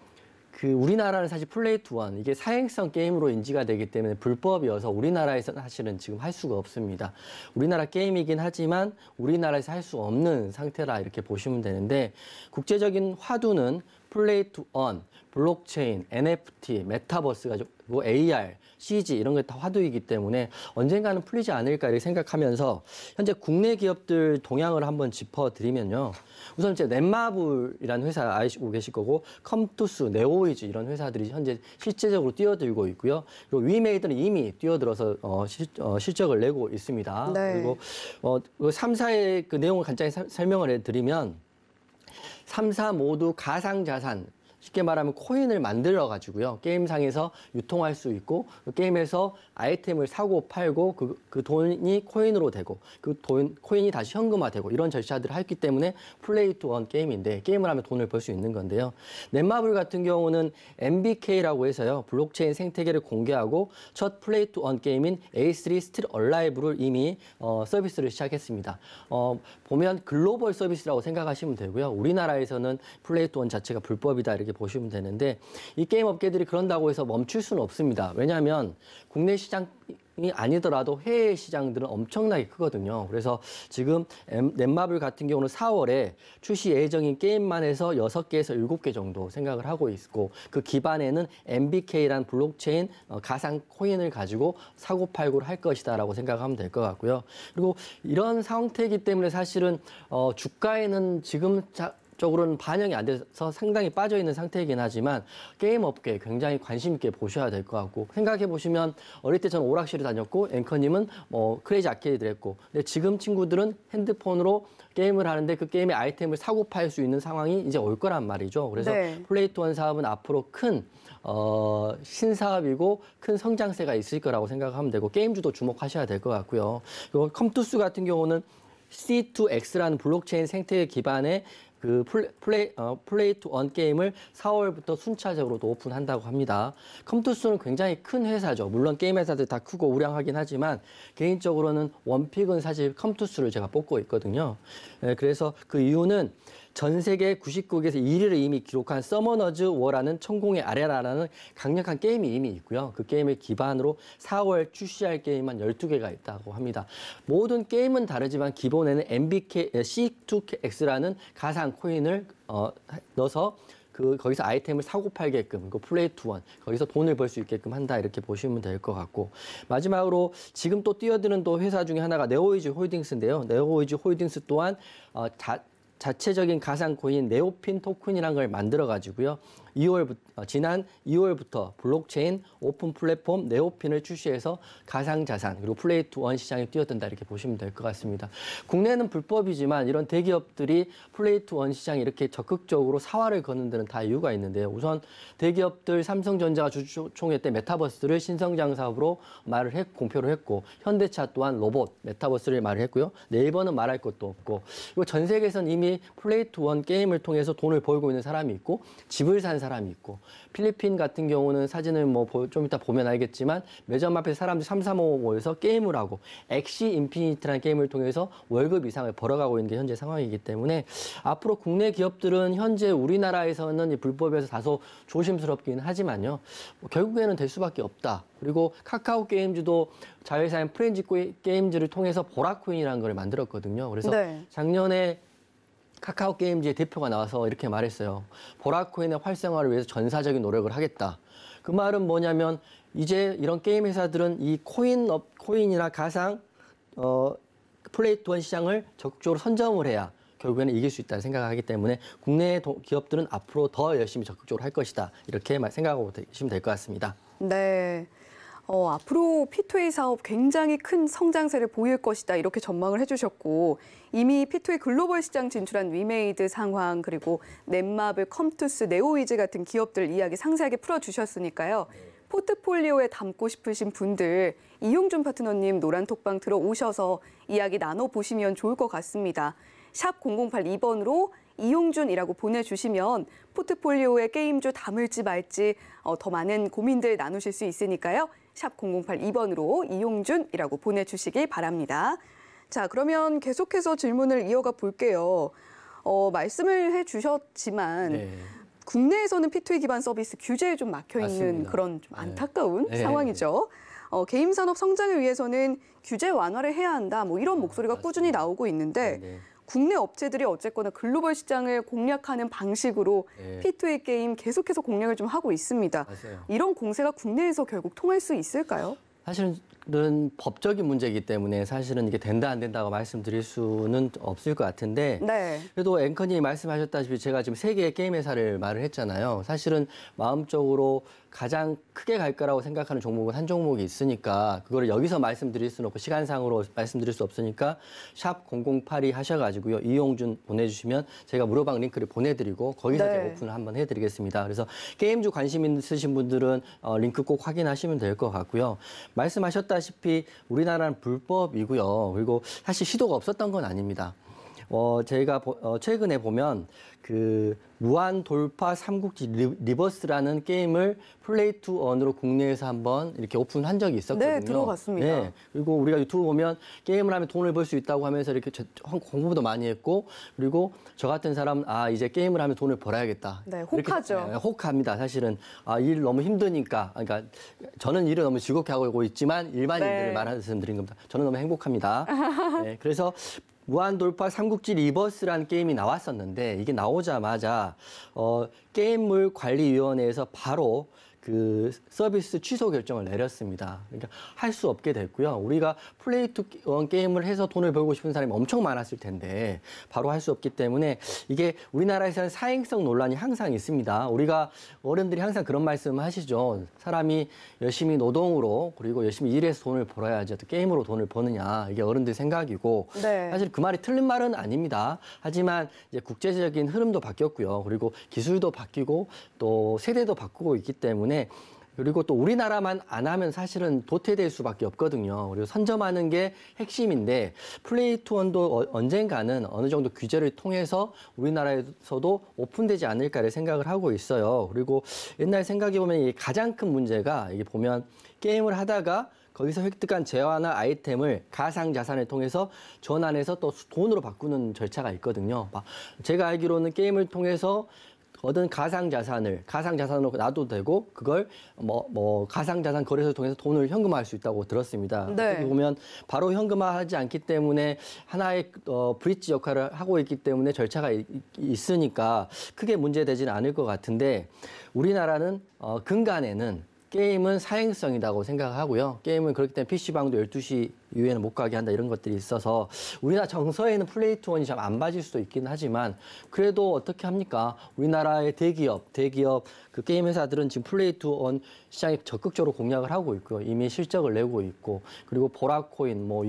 그 우리나라는 사실 플레이 투원 이게 사행성 게임으로 인지가 되기 때문에 불법이어서 우리나라에서는 사실은 지금 할 수가 없습니다. 우리나라 게임이긴 하지만 우리나라에서 할 수 없는 상태라 이렇게 보시면 되는데 국제적인 화두는 플레이 투 언, 블록체인, NFT, 메타버스 가지고 AR, CG 이런 게 다 화두이기 때문에 언젠가는 풀리지 않을까 이렇게 생각하면서 현재 국내 기업들 동향을 한번 짚어드리면요. 우선 이제 넷마블이라는 회사 아시고 계실 거고 컴투스, 네오이즈 이런 회사들이 현재 실제적으로 뛰어들고 있고요. 그리고 위메이드는 이미 뛰어들어서 어, 실, 어, 적을 내고 있습니다. 네. 그리고 어, 3사의 그, 그 내용을 간단히 사, 설명을 해드리면 3, 4 모두 가상 자산, 쉽게 말하면 코인을 만들어 가지고요. 게임상에서 유통할 수 있고 게임에서 아이템을 사고 팔고 그, 그 돈이 코인으로 되고 그 돈 코인이 다시 현금화되고 이런 절차들을 했기 때문에 플레이 투 원 게임인데 게임을 하면 돈을 벌 수 있는 건데요. 넷마블 같은 경우는 MBK라고 해서요. 블록체인 생태계를 공개하고 첫 플레이 투 원 게임인 A3 스틸 얼라이브를 이미 어, 서비스를 시작했습니다. 어, 보면 글로벌 서비스라고 생각하시면 되고요. 우리나라에서는 플레이 투 원 자체가 불법이다 이렇게 보시면 되는데 이 게임 업계들이 그런다고 해서 멈출 수는 없습니다. 왜냐하면 국내 시 시장이 아니더라도 해외 시장들은 엄청나게 크거든요. 그래서 지금 넷마블 같은 경우는 4월에 출시 예정인 게임만 해서 6개에서 7개 정도 생각을 하고 있고 그 기반에는 MBK란 블록체인 어, 가상 코인을 가지고 사고팔고를 할 것이다라고 생각하면 될 것 같고요. 그리고 이런 상태이기 때문에 사실은 어, 주가에는 지금 자, 쪽으로는 반영이 안 돼서 상당히 빠져 있는 상태이긴 하지만 게임 업계 굉장히 관심 있게 보셔야 될 것 같고 생각해 보시면 어릴 때 저는 오락실을 다녔고 앵커님은 뭐 크레이지 아케이드를 했고 근데 지금 친구들은 핸드폰으로 게임을 하는데 그 게임의 아이템을 사고 팔수 있는 상황이 이제 올 거란 말이죠. 그래서 네. 플레이투원 사업은 앞으로 큰 어, 신사업이고 큰 성장세가 있을 거라고 생각하면 되고 게임주도 주목하셔야 될 것 같고요. 그리고 컴투스 같은 경우는 C2X라는 블록체인 생태 계 기반의 그 플레, 이 어, 플레이 투 원 게임을 4월부터 순차적으로도 오픈한다고 합니다. 컴투스는 굉장히 큰 회사죠. 물론 게임 회사들 다 크고 우량하긴 하지만 개인적으로는 원픽은 사실 컴투스를 제가 뽑고 있거든요. 네, 그래서 그 이유는 전 세계 99국에서 1위를 이미 기록한 서머너즈 워라는 천공의 아레나라는 강력한 게임이 이미 있고요. 그 게임을 기반으로 4월 출시할 게임만 12개가 있다고 합니다. 모든 게임은 다르지만 기본에는 MBK C2X라는 가상 코인을 어, 넣어서 그 거기서 아이템을 사고 팔게끔 그 플레이 투원 거기서 돈을 벌 수 있게끔 한다 이렇게 보시면 될 것 같고 마지막으로 지금 또 뛰어드는 또 회사 중에 하나가 네오이즈 홀딩스인데요. 네오이즈 홀딩스 또한 어, 자, 자체적인 가상 코인 네오핀 토큰이라는 걸 만들어 가지고요. 2월부터 어, 지난 2월부터 블록체인 오픈 플랫폼 네오핀을 출시해서 가상 자산 그리고 플레이 투원 시장에 뛰어든다 이렇게 보시면 될 것 같습니다. 국내는 불법이지만 이런 대기업들이 플레이 투원 시장에 이렇게 적극적으로 사활을 거는 데는 다 이유가 있는데요. 우선 대기업들 삼성전자가 주총회때 메타버스를 신성장 사업으로 말을 했, 공표를 했고 현대차 또한 로봇 메타버스를 말을 했고요. 네이버는 말할 것도 없고 이거 전 세계에선 이미 플레이 투원 게임을 통해서 돈을 벌고 있는 사람이 있고 집을 산사람 사람이 있고 필리핀 같은 경우는 사진을 뭐 좀 이따 보면 알겠지만 매점 앞에 사람들이 삼 3, 오 모여서 게임을 하고 엑시 인피니트라는 게임을 통해서 월급 이상을 벌어가고 있는 게 현재 상황이기 때문에 앞으로 국내 기업들은 현재 우리나라에서는 불법에서 다소 조심스럽긴 하지만요. 뭐 결국에는 될 수밖에 없다. 그리고 카카오 게임즈도 자회사인 프렌즈 게임즈를 통해서 보라코인이라는 걸 만들었거든요. 그래서 네. 작년에 카카오 게임즈의 대표가 나와서 이렇게 말했어요. 보라코인의 활성화를 위해서 전사적인 노력을 하겠다. 그 말은 뭐냐면 이제 이런 게임 회사들은 이 코인 업 코인이나 가상 어 플레이투원 시장을 적극적으로 선점을 해야 결국에는 이길 수 있다는 생각하기 을 때문에 국내 기업들은 앞으로 더 열심히 적극적으로 할 것이다 이렇게 생각하고 계시면 될 것 같습니다. 네. 어, 앞으로 P2A 사업 굉장히 큰 성장세를 보일 것이다 이렇게 전망을 해주셨고 이미 P2A 글로벌 시장 진출한 위메이드 상황 그리고 넷마블, 컴투스, 네오이즈 같은 기업들 이야기 상세하게 풀어주셨으니까요. 포트폴리오에 담고 싶으신 분들 이용준 파트너님 노란톡방 들어오셔서 이야기 나눠보시면 좋을 것 같습니다. 샵 0082번으로 이용준이라고 보내주시면 포트폴리오에 게임주 담을지 말지 어, 더 많은 고민들 나누실 수 있으니까요. 샵 0082번으로 이용준이라고 보내주시기 바랍니다. 자, 그러면 계속해서 질문을 이어가 볼게요. 어, 말씀을 해주셨지만 네. 국내에서는 P2E 기반 서비스 규제에 좀 막혀 있는 그런 좀 네. 안타까운 네. 상황이죠. 어, 게임 산업 성장을 위해서는 규제 완화를 해야 한다. 뭐 이런 목소리가 아, 맞습니다. 꾸준히 나오고 있는데 네. 네. 국내 업체들이 어쨌거나 글로벌 시장을 공략하는 방식으로 네. 예. P2A 게임 계속해서 공략을 좀 하고 있습니다. 맞아요. 이런 공세가 국내에서 결국 통할 수 있을까요? 사실은 법적인 문제이기 때문에 사실은 이게 된다 안 된다고 말씀드릴 수는 없을 것 같은데 네. 그래도 앵커님이 말씀하셨다시피 제가 지금 세 개의 게임 회사를 말을 했잖아요. 사실은 마음적으로 가장 크게 갈 거라고 생각하는 종목은 한 종목이 있으니까 그거를 여기서 말씀드릴 수는 없고 시간상으로 말씀드릴 수 없으니까 샵0082 하셔가지고요. 이용준 보내주시면 제가 무료방 링크를 보내드리고 거기서 네. 제가 오픈을 한번 해드리겠습니다. 그래서 게임주 관심 있으신 분들은 어, 링크 꼭 확인하시면 될 것 같고요. 말씀하셨다시피 우리나라는 불법이고요. 그리고 사실 시도가 없었던 건 아닙니다. 어, 저희가 어, 최근에 보면 그 무한 돌파 삼국지 리버스라는 게임을 플레이 투 원으로 국내에서 한번 이렇게 오픈한 적이 네, 있었거든요. 네, 들어봤습니다. 네. 그리고 우리가 유튜브 보면 게임을 하면 돈을 벌 수 있다고 하면서 이렇게 공부도 많이 했고 그리고 저 같은 사람아 이제 게임을 하면 돈을 벌어야겠다. 네, 혹하죠. 네, 혹합니다. 사실은 아일 너무 힘드니까 그러니까 저는 일을 너무 즐겁게 하고 있지만 일반인들을 네. 말씀드린 겁니다. 저는 너무 행복합니다. 네, 그래서 무한돌파 삼국지 리버스라는 게임이 나왔었는데 이게 나오자마자 어, 게임물 관리위원회에서 바로 그 서비스 취소 결정을 내렸습니다. 그러니까 할 수 없게 됐고요. 우리가 플레이 투 원 게임을 해서 돈을 벌고 싶은 사람이 엄청 많았을 텐데 바로 할 수 없기 때문에 이게 우리나라에서는 사행성 논란이 항상 있습니다. 우리가 어른들이 항상 그런 말씀을 하시죠. 사람이 열심히 노동으로 그리고 열심히 일해서 돈을 벌어야지 또게 게임으로 돈을 버느냐 이게 어른들 생각이고 네. 사실 그 말이 틀린 말은 아닙니다. 하지만 이제 국제적인 흐름도 바뀌었고요. 그리고 기술도 바뀌고 또 세대도 바꾸고 있기 때문에 때문에 그리고 또 우리나라만 안 하면 사실은 도태될 수밖에 없거든요. 그리고 선점하는 게 핵심인데 플레이 투원도 어, 언젠가는 어느 정도 규제를 통해서 우리나라에서도 오픈되지 않을까를 생각을 하고 있어요. 그리고 옛날 생각해 보면 이게 가장 큰 문제가 이게 보면 게임을 하다가 거기서 획득한 재화나 아이템을 가상 자산을 통해서 전환해서 또 돈으로 바꾸는 절차가 있거든요. 제가 알기로는 게임을 통해서 얻은 가상 자산을 가상 자산으로 놔도 되고 그걸 뭐, 뭐 가상 자산 거래소 통해서 돈을 현금화할 수 있다고 들었습니다. 네. 보면 바로 현금화하지 않기 때문에 하나의 어, 브릿지 역할을 하고 있기 때문에 절차가 있, 있으니까 크게 문제되지는 않을 것 같은데 우리나라는 어, 근간에는 게임은 사행성이라고 생각하고요. 게임은 그렇기 때문에 PC방도 12시 유엔을 못 가게 한다 이런 것들이 있어서 우리나라 정서에는 플레이트원이 참안 빠질 수도 있긴 하지만 그래도 어떻게 합니까? 우리나라의 대기업, 대기업 그 게임 회사들은 지금 플레이트원 시장에 적극적으로 공략을 하고 있고요. 이미 실적을 내고 있고 그리고 보라코인, 뭐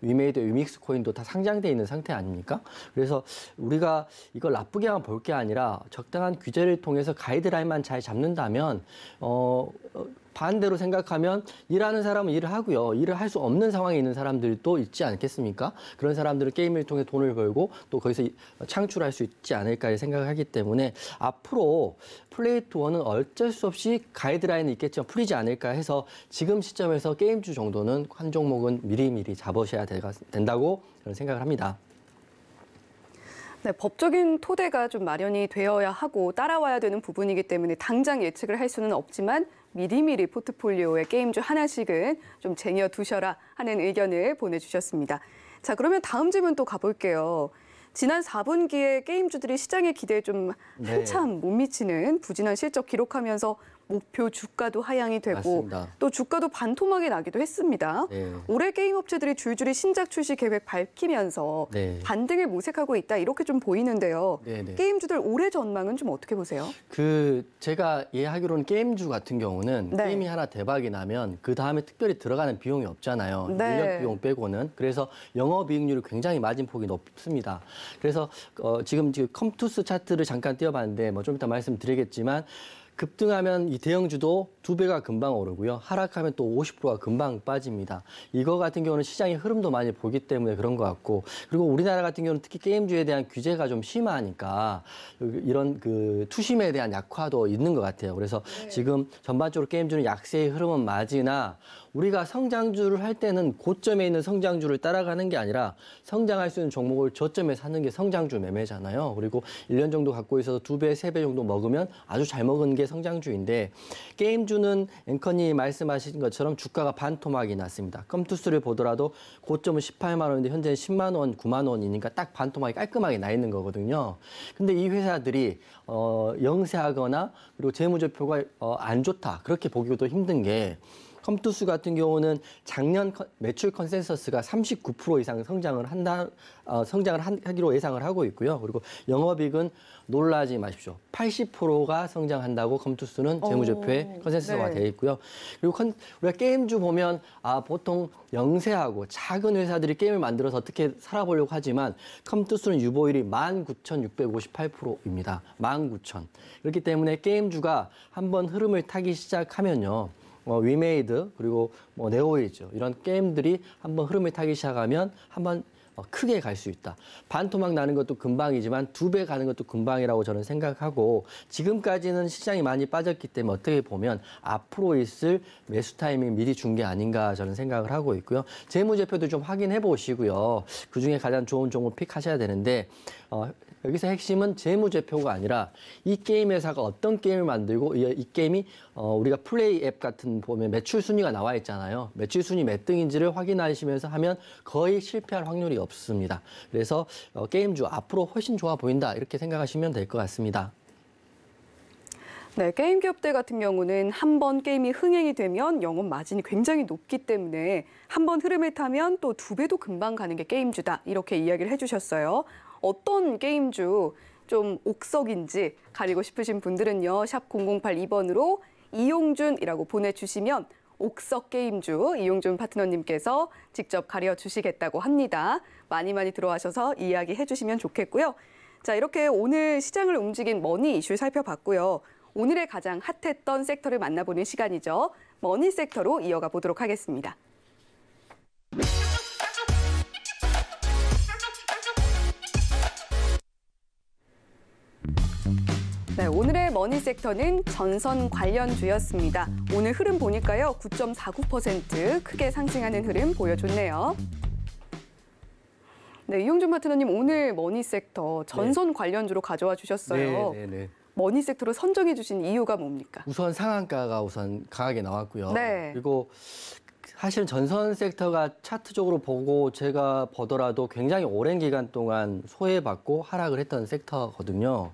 위메이드, 위믹스 코인도 다 상장돼 있는 상태 아닙니까? 그래서 우리가 이걸 나쁘게만 볼 게 아니라 적당한 규제를 통해서 가이드라인만 잘 잡는다면 어, 어 반대로 생각하면 일하는 사람은 일을 하고요. 일을 할 수 없는 상황에 있는 사람들도 있지 않겠습니까? 그런 사람들은 게임을 통해 돈을 벌고 또 거기서 창출할 수 있지 않을까 생각을 하기 때문에 앞으로 플레이투어는 어쩔 수 없이 가이드라인은 있겠지만 풀리지 않을까 해서 지금 시점에서 게임주 정도는 한 종목은 미리미리 잡으셔야 된다고 그런 생각을 합니다. 네, 법적인 토대가 좀 마련이 되어야 하고 따라와야 되는 부분이기 때문에 당장 예측을 할 수는 없지만 미리미리 포트폴리오에 게임주 하나씩은 좀 쟁여두셔라 하는 의견을 보내주셨습니다. 자, 그러면 다음 질문 또 가볼게요. 지난 4분기에 게임주들이 시장의 기대에 좀 네. 한참 네. 못 미치는 부진한 실적 기록하면서 목표 주가도 하향이 되고 맞습니다. 또 주가도 반토막이 나기도 했습니다. 네. 올해 게임 업체들이 줄줄이 신작 출시 계획 밝히면서 네. 반등을 모색하고 있다 이렇게 좀 보이는데요. 네네. 네. 게임주들 올해 전망은 좀 어떻게 보세요? 그 제가 예하기로는 게임주 같은 경우는 네. 게임이 하나 대박이 나면 그 다음에 특별히 들어가는 비용이 없잖아요. 네. 인력 비용 빼고는 그래서 영업이익률이 굉장히 마진폭이 높습니다. 그래서 어, 지금 지금 컴투스 차트를 잠깐 띄어봤는데뭐 좀 이따 말씀드리겠지만 급등하면 이 대형주도 두 배가 금방 오르고요. 하락하면 또 50%가 금방 빠집니다. 이거 같은 경우는 시장의 흐름도 많이 보기 때문에 그런 것 같고 그리고 우리나라 같은 경우는 특히 게임주에 대한 규제가 좀 심하니까 이런 그 투심에 대한 약화도 있는 것 같아요. 그래서 네. 지금 전반적으로 게임주는 약세의 흐름은 맞으나 우리가 성장주를 할 때는 고점에 있는 성장주를 따라가는 게 아니라 성장할 수 있는 종목을 저점에 사는 게 성장주 매매잖아요. 그리고 1년 정도 갖고 있어서 2배, 3배 정도 먹으면 아주 잘 먹은 게 성장주인데 게임주는 앵커님이 말씀하신 것처럼 주가가 반토막이 났습니다. 컴투스를 보더라도 고점은 18만 원인데 현재는 10만 원, 9만 원이니까 딱 반토막이 깔끔하게 나 있는 거거든요. 근데 이 회사들이 어, 영세하거나 그리고 재무제표가 어, 안 좋다 그렇게 보기도 힘든 게 컴투스 같은 경우는 작년 매출 컨센서스가 39% 이상 성장을 한다 어, 성장을 한, 하기로 예상을 하고 있고요. 그리고 영업이익은 놀라지 마십시오. 80%가 성장한다고 컴투스는 어, 재무제표에 네. 컨센서스가 네. 돼 있고요. 그리고 컨, 우리가 게임주 보면 아 보통 영세하고 작은 회사들이 게임을 만들어서 어떻게 살아보려고 하지만 컴투스는 유보율이 19,658%입니다. 19,000. 그렇기 때문에 게임주가 한번 흐름을 타기 시작하면요. 뭐 위메이드 그리고 뭐 네오이즈 이런 게임들이 한번 흐름을 타기 시작하면 한번 어, 크게 갈 수 있다. 반토막 나는 것도 금방이지만 두 배 가는 것도 금방이라고 저는 생각하고 지금까지는 시장이 많이 빠졌기 때문에 어떻게 보면 앞으로 있을 매수 타이밍 미리 준 게 아닌가 저는 생각을 하고 있고요. 재무제표도 좀 확인해 보시고요. 그중에 가장 좋은 종목 픽하셔야 되는데 어, 여기서 핵심은 재무제표가 아니라 이 게임 회사가 어떤 게임을 만들고 이, 이 게임이 어, 우리가 플레이 앱 같은 보면 매출 순위가 나와 있잖아요. 매출 순위 몇 등인지를 확인하시면서 하면 거의 실패할 확률이 없습니다. 그래서 어, 게임주 앞으로 훨씬 좋아 보인다 이렇게 생각하시면 될 것 같습니다. 네, 게임 기업들 같은 경우는 한 번 게임이 흥행이 되면 영업 마진이 굉장히 높기 때문에 한 번 흐름을 타면 또 두 배도 금방 가는 게 게임주다. 이렇게 이야기를 해주셨어요. 어떤 게임주 좀 옥석인지 가리고 싶으신 분들은요. 샵 0082번으로 이용준이라고 보내주시면 옥석 게임주 이용준 파트너님께서 직접 가려주시겠다고 합니다. 많이 많이 들어와셔서 이야기해 주시면 좋겠고요. 자 이렇게 오늘 시장을 움직인 머니 이슈 살펴봤고요. 오늘의 가장 핫했던 섹터를 만나보는 시간이죠. 머니 섹터로 이어가 보도록 하겠습니다. 네, 오늘의 머니 섹터는 전선 관련주였습니다. 오늘 흐름 보니까요. 9.49% 크게 상승하는 흐름 보여줬네요. 네, 이용준 마트너님 오늘 머니 섹터 전선 네. 관련주로 가져와 주셨어요. 네, 네, 네, 머니 섹터로 선정해 주신 이유가 뭡니까? 우선 상한가가 우선 강하게 나왔고요. 네. 그리고 사실 전선 섹터가 차트적으로 보고 제가 보더라도 굉장히 오랜 기간 동안 소외받고 하락을 했던 섹터거든요.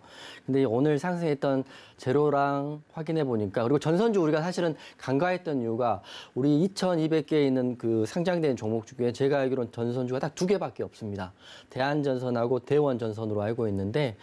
근데 오늘 상승했던 제로랑 확인해 보니까 그리고 전선주 우리가 사실은 간과했던 이유가 우리 2,200개 있는 그 상장된 종목 중에 제가 알기로는 전선주가 딱 두 개밖에 없습니다. 대한전선하고 대원전선으로 알고 있는데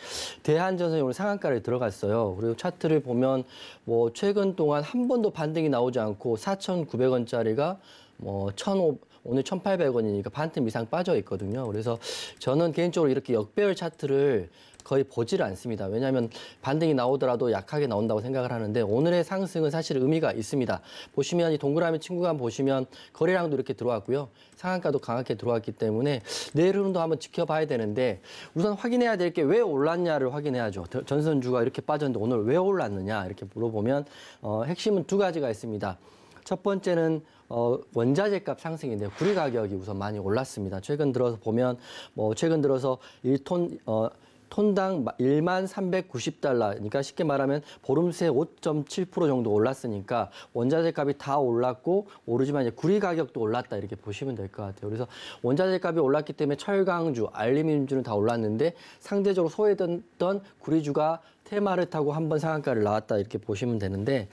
대한전선이 오늘 상한가를 들어갔어요. 그리고 차트를 보면 뭐 최근 동안 한 번도 반등이 나오지 않고 4,900원짜리가 뭐1,500 오늘 1,800원이니까 반틈 이상 빠져 있거든요. 그래서 저는 개인적으로 이렇게 역배열 차트를 거의 보지를 않습니다. 왜냐하면 반등이 나오더라도 약하게 나온다고 생각을 하는데 오늘의 상승은 사실 의미가 있습니다. 보시면 이 동그라미 친구가 보시면 거래량도 이렇게 들어왔고요. 상한가도 강하게 들어왔기 때문에 내일 흐름도 한번 지켜봐야 되는데 우선 확인해야 될 게 왜 올랐냐를 확인해야죠. 전선주가 이렇게 빠졌는데 오늘 왜 올랐느냐 이렇게 물어보면 어, 핵심은 두 가지가 있습니다. 첫 번째는 어, 원자재 값 상승인데요. 구리 가격이 우선 많이 올랐습니다. 최근 들어서 보면 뭐 최근 들어서 1톤 어, 톤당 1만 390달러, 그러니까 쉽게 말하면 보름새 5.7% 정도 올랐으니까 원자재 값이 다 올랐고 오르지만 이제 구리 가격도 올랐다 이렇게 보시면 될 것 같아요. 그래서 원자재 값이 올랐기 때문에 철강주, 알루미늄주는 다 올랐는데 상대적으로 소외됐던 구리주가 테마를 타고 한번 상한가를 나왔다 이렇게 보시면 되는데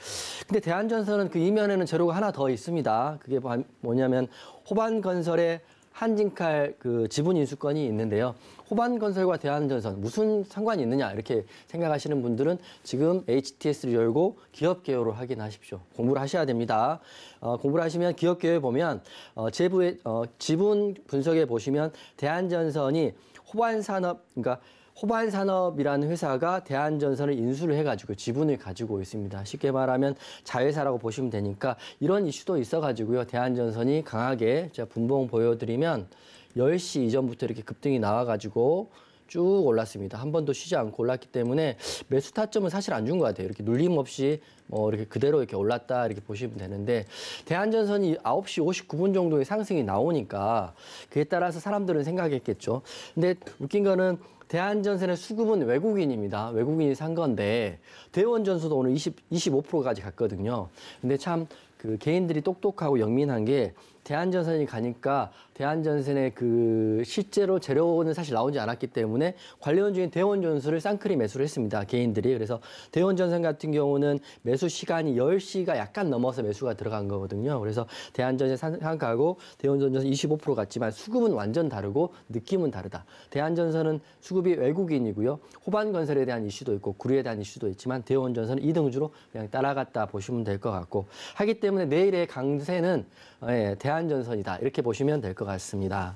근데 대한전선은 그 이면에는 재료가 하나 더 있습니다. 그게 뭐냐면 호반건설의 한진칼 그 지분 인수권이 있는데요. 호반건설과 대한전선 무슨 상관이 있느냐 이렇게 생각하시는 분들은 지금 HTS를 열고 기업 개요를 확인하십시오. 공부를 하셔야 됩니다. 어, 공부를 하시면 기업 개요에 보면 어, 제부의 어, 지분 분석에 보시면 대한전선이 호반산업 그러니까 호발산업이라는 회사가 대한전선을 인수를 해가지고 지분을 가지고 있습니다. 쉽게 말하면 자회사라고 보시면 되니까 이런 이슈도 있어가지고요. 대한전선이 강하게 제가 분봉 보여드리면 10시 이전부터 이렇게 급등이 나와가지고 쭉 올랐습니다. 한 번도 쉬지 않고 올랐기 때문에 매수 타점은 사실 안 준 것 같아요. 이렇게 눌림 없이 뭐 이렇게 그대로 이렇게 올랐다 이렇게 보시면 되는데 대한전선이 9시 59분 정도의 상승이 나오니까 그에 따라서 사람들은 생각했겠죠. 근데 웃긴 거는 대한전선의 수급은 외국인입니다. 외국인이 산 건데 대원전수도 오늘 20, 25%까지 갔거든요. 근데 참 그 개인들이 똑똑하고 영민한 게 대한전선이 가니까 대한전선의 그 실제로 재료는 사실 나오지 않았기 때문에 관련 중인 대원전수를 쌍크리 매수를 했습니다. 개인들이. 그래서 대원전선 같은 경우는 매수 시간이 10시가 약간 넘어서 매수가 들어간 거거든요. 그래서 대한전선 상가고 대원전선 25% 같지만 수급은 완전 다르고 느낌은 다르다. 대한전선은 수급이 외국인이고요. 호반건설에 대한 이슈도 있고 구리에 대한 이슈도 있지만 대원전선은 2등주로 그냥 따라갔다 보시면 될 것 같고 하기 때문에 내일의 강세는 예, 대한전선이다. 이렇게 보시면 될것 같습니다. 것 같습니다.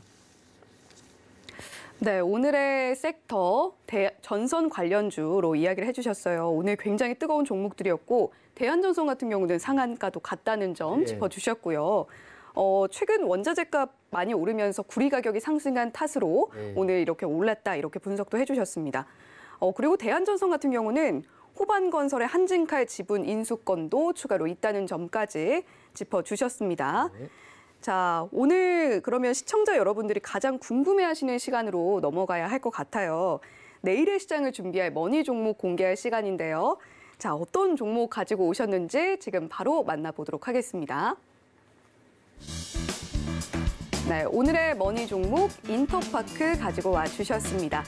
네, 오늘의 섹터 대, 전선 관련주로 이야기를 해주셨어요. 오늘 굉장히 뜨거운 종목들이었고 대한전선 같은 경우는 상한가도 같다는 점 예. 짚어주셨고요. 어, 최근 원자재값 많이 오르면서 구리 가격이 상승한 탓으로 예. 오늘 이렇게 올랐다 이렇게 분석도 해주셨습니다. 어, 그리고 대한전선 같은 경우는 호반건설의 한진칼 지분 인수권도 추가로 있다는 점까지 짚어주셨습니다. 네. 자, 오늘 그러면 시청자 여러분들이 가장 궁금해하시는 시간으로 넘어가야 할 것 같아요. 내일의 시장을 준비할 머니 종목 공개할 시간인데요. 자, 어떤 종목 가지고 오셨는지 지금 바로 만나보도록 하겠습니다. 네, 오늘의 머니 종목 인터파크 가지고 와 주셨습니다.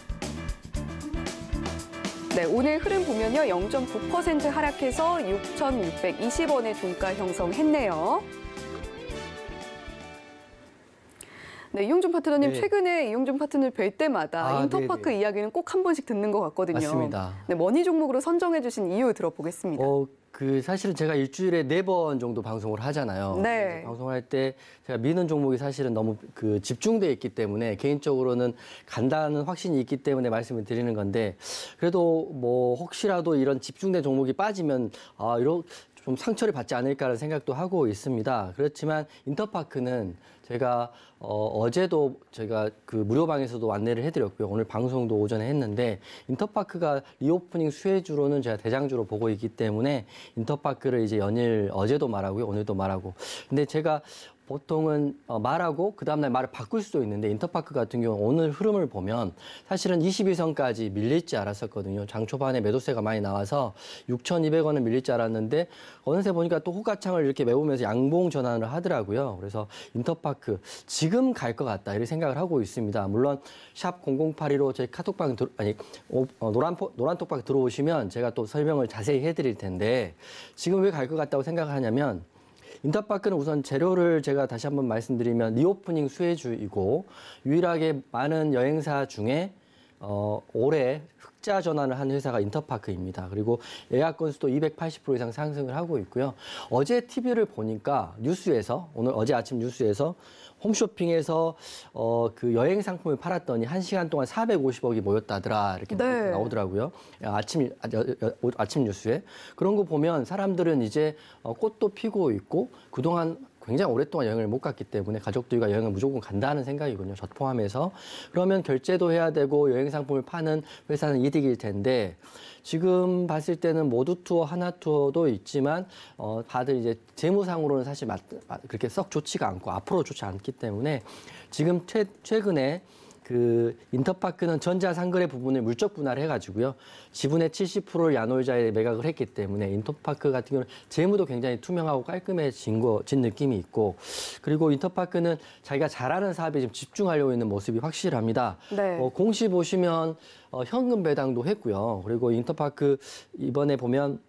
네, 오늘 흐름 보면요. 0.9% 하락해서 6,620원의 종가 형성했네요. 네, 이용준 파트너님 네. 최근에 이용준 파트너 님뵐 때마다 아, 인터파크 네네. 이야기는 꼭 한 번씩 듣는 것 같거든요. 맞습니다. 네, 머니 종목으로 선정해 주신 이유 들어보겠습니다. 어, 그 사실은 제가 일주일에 네 번 정도 방송을 하잖아요. 네. 방송할 때 제가 미는 종목이 사실은 너무 그 집중돼 있기 때문에 개인적으로는 간다는 확신이 있기 때문에 말씀을 드리는 건데 그래도 뭐 혹시라도 이런 집중된 종목이 빠지면 아 이런 좀 상처를 받지 않을까라는 생각도 하고 있습니다. 그렇지만 인터파크는 제가 어, 어제도 제가 그 무료방에서도 안내를 해드렸고요. 오늘 방송도 오전에 했는데 인터파크가 리오프닝 수혜주로는 제가 대장주로 보고 있기 때문에 인터파크를 이제 연일 어제도 말하고요. 오늘도 말하고. 근데 제가 보통은 어, 말하고 그 다음날 말을 바꿀 수도 있는데 인터파크 같은 경우 오늘 흐름을 보면 사실은 22선까지 밀릴지 알았었거든요. 장 초반에 매도세가 많이 나와서 6,200원은 밀릴지 알았는데 어느새 보니까 또 호가창을 이렇게 메우면서 양봉 전환을 하더라고요. 그래서 인터파크 지금 갈 것 같다 이렇게 생각을 하고 있습니다. 물론 샵 0082로 저희 카톡방 들, 아니 어, 노란 노란 톡방 들어오시면 제가 또 설명을 자세히 해드릴 텐데 지금 왜 갈 것 같다고 생각을 하냐면. 인터파크는 우선 재료를 제가 다시 한번 말씀드리면 리오프닝 수혜주이고 유일하게 많은 여행사 중에 어, 올해 흑자 전환을 한 회사가 인터파크입니다. 그리고 예약 건수도 280% 이상 상승을 하고 있고요. 어제 TV를 보니까 뉴스에서 오늘 어제 아침 뉴스에서 홈쇼핑에서 어, 그 여행 상품을 팔았더니 한시간 동안 450억이 모였다더라 이렇게 네. 뭐 나오더라고요. 아침 아, 아침 뉴스에 그런 거 보면 사람들은 이제 어, 꽃도 피고 있고 그동안 굉장히 오랫동안 여행을 못 갔기 때문에 가족들과 여행을 무조건 간다는 생각이군요. 저 포함해서. 그러면 결제도 해야 되고 여행 상품을 파는 회사는 이득일 텐데 지금 봤을 때는 모두 투어, 하나 투어도 있지만 어, 다들 이제 재무상으로는 사실 맞, 그렇게 썩 좋지가 않고 앞으로 좋지 않기 때문에 지금 최, 최근에 그 인터파크는 전자상거래 부분을 물적 분할해 가지고요. 지분의 70%를 야놀자에 매각을 했기 때문에 인터파크 같은 경우는 재무도 굉장히 투명하고 깔끔해진 거, 진 느낌이 있고 그리고 인터파크는 자기가 잘하는 사업에 지금 집중하려고 있는 모습이 확실합니다. 네. 어, 공시 보시면 어, 현금 배당도 했고요. 그리고 인터파크 이번에 보면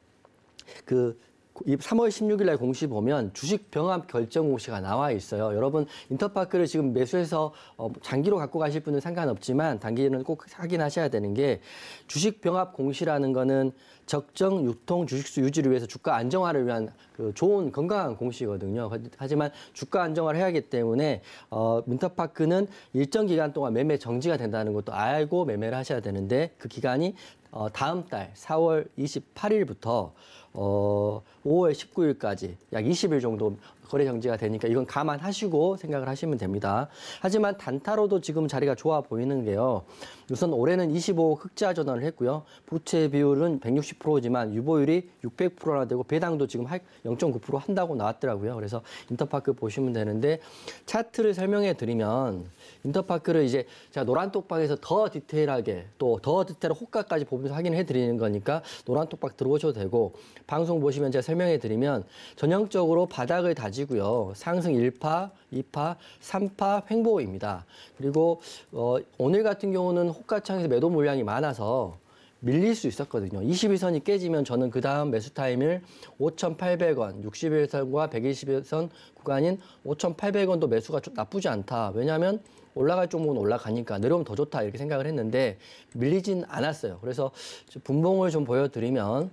그 3월 16일 날 공시 보면 주식 병합 결정 공시가 나와 있어요. 여러분 인터파크를 지금 매수해서 어, 장기로 갖고 가실 분은 상관없지만 단기는 꼭 확인하셔야 되는 게 주식 병합 공시라는 거는 적정 유통 주식수 유지를 위해서 주가 안정화를 위한 그 좋은 건강한 공시거든요. 하지만 주가 안정화를 해야 하기 때문에 어, 민터파크는 일정 기간 동안 매매 정지가 된다는 것도 알고 매매를 하셔야 되는데 그 기간이 어, 다음 달 4월 28일부터 어, 5월 19일까지 약 20일 정도 거래 정지가 되니까 이건 감안하시고 생각을 하시면 됩니다. 하지만 단타로도 지금 자리가 좋아 보이는 게요. 우선 올해는 25 흑자 전환을 했고요. 부채 비율은 160%지만 유보율이 600%나 되고 배당도 지금 0.9% 한다고 나왔더라고요. 그래서 인터파크 보시면 되는데 차트를 설명해 드리면 인터파크를 이제 제가 노란 똑박에서더 디테일하게 또 더 디테일한 호가까지 보면서 확인해 을 드리는 거니까 노란 똑박 들어오셔도 되고 방송 보시면 제가 설명해 드리면 전형적으로 바닥을 다지고요. 상승 1파, 2파, 3파 횡보입니다. 그리고 어, 오늘 같은 경우는 호가창에서 매도 물량이 많아서 밀릴 수 있었거든요. 21선이 깨지면 저는 그 다음 매수 타임을 5,800원, 61선과 121선 구간인 5,800원도 매수가 좀 나쁘지 않다. 왜냐하면 올라갈 종목은 올라가니까 내려오면 더 좋다 이렇게 생각을 했는데 밀리진 않았어요. 그래서 분봉을 좀 보여드리면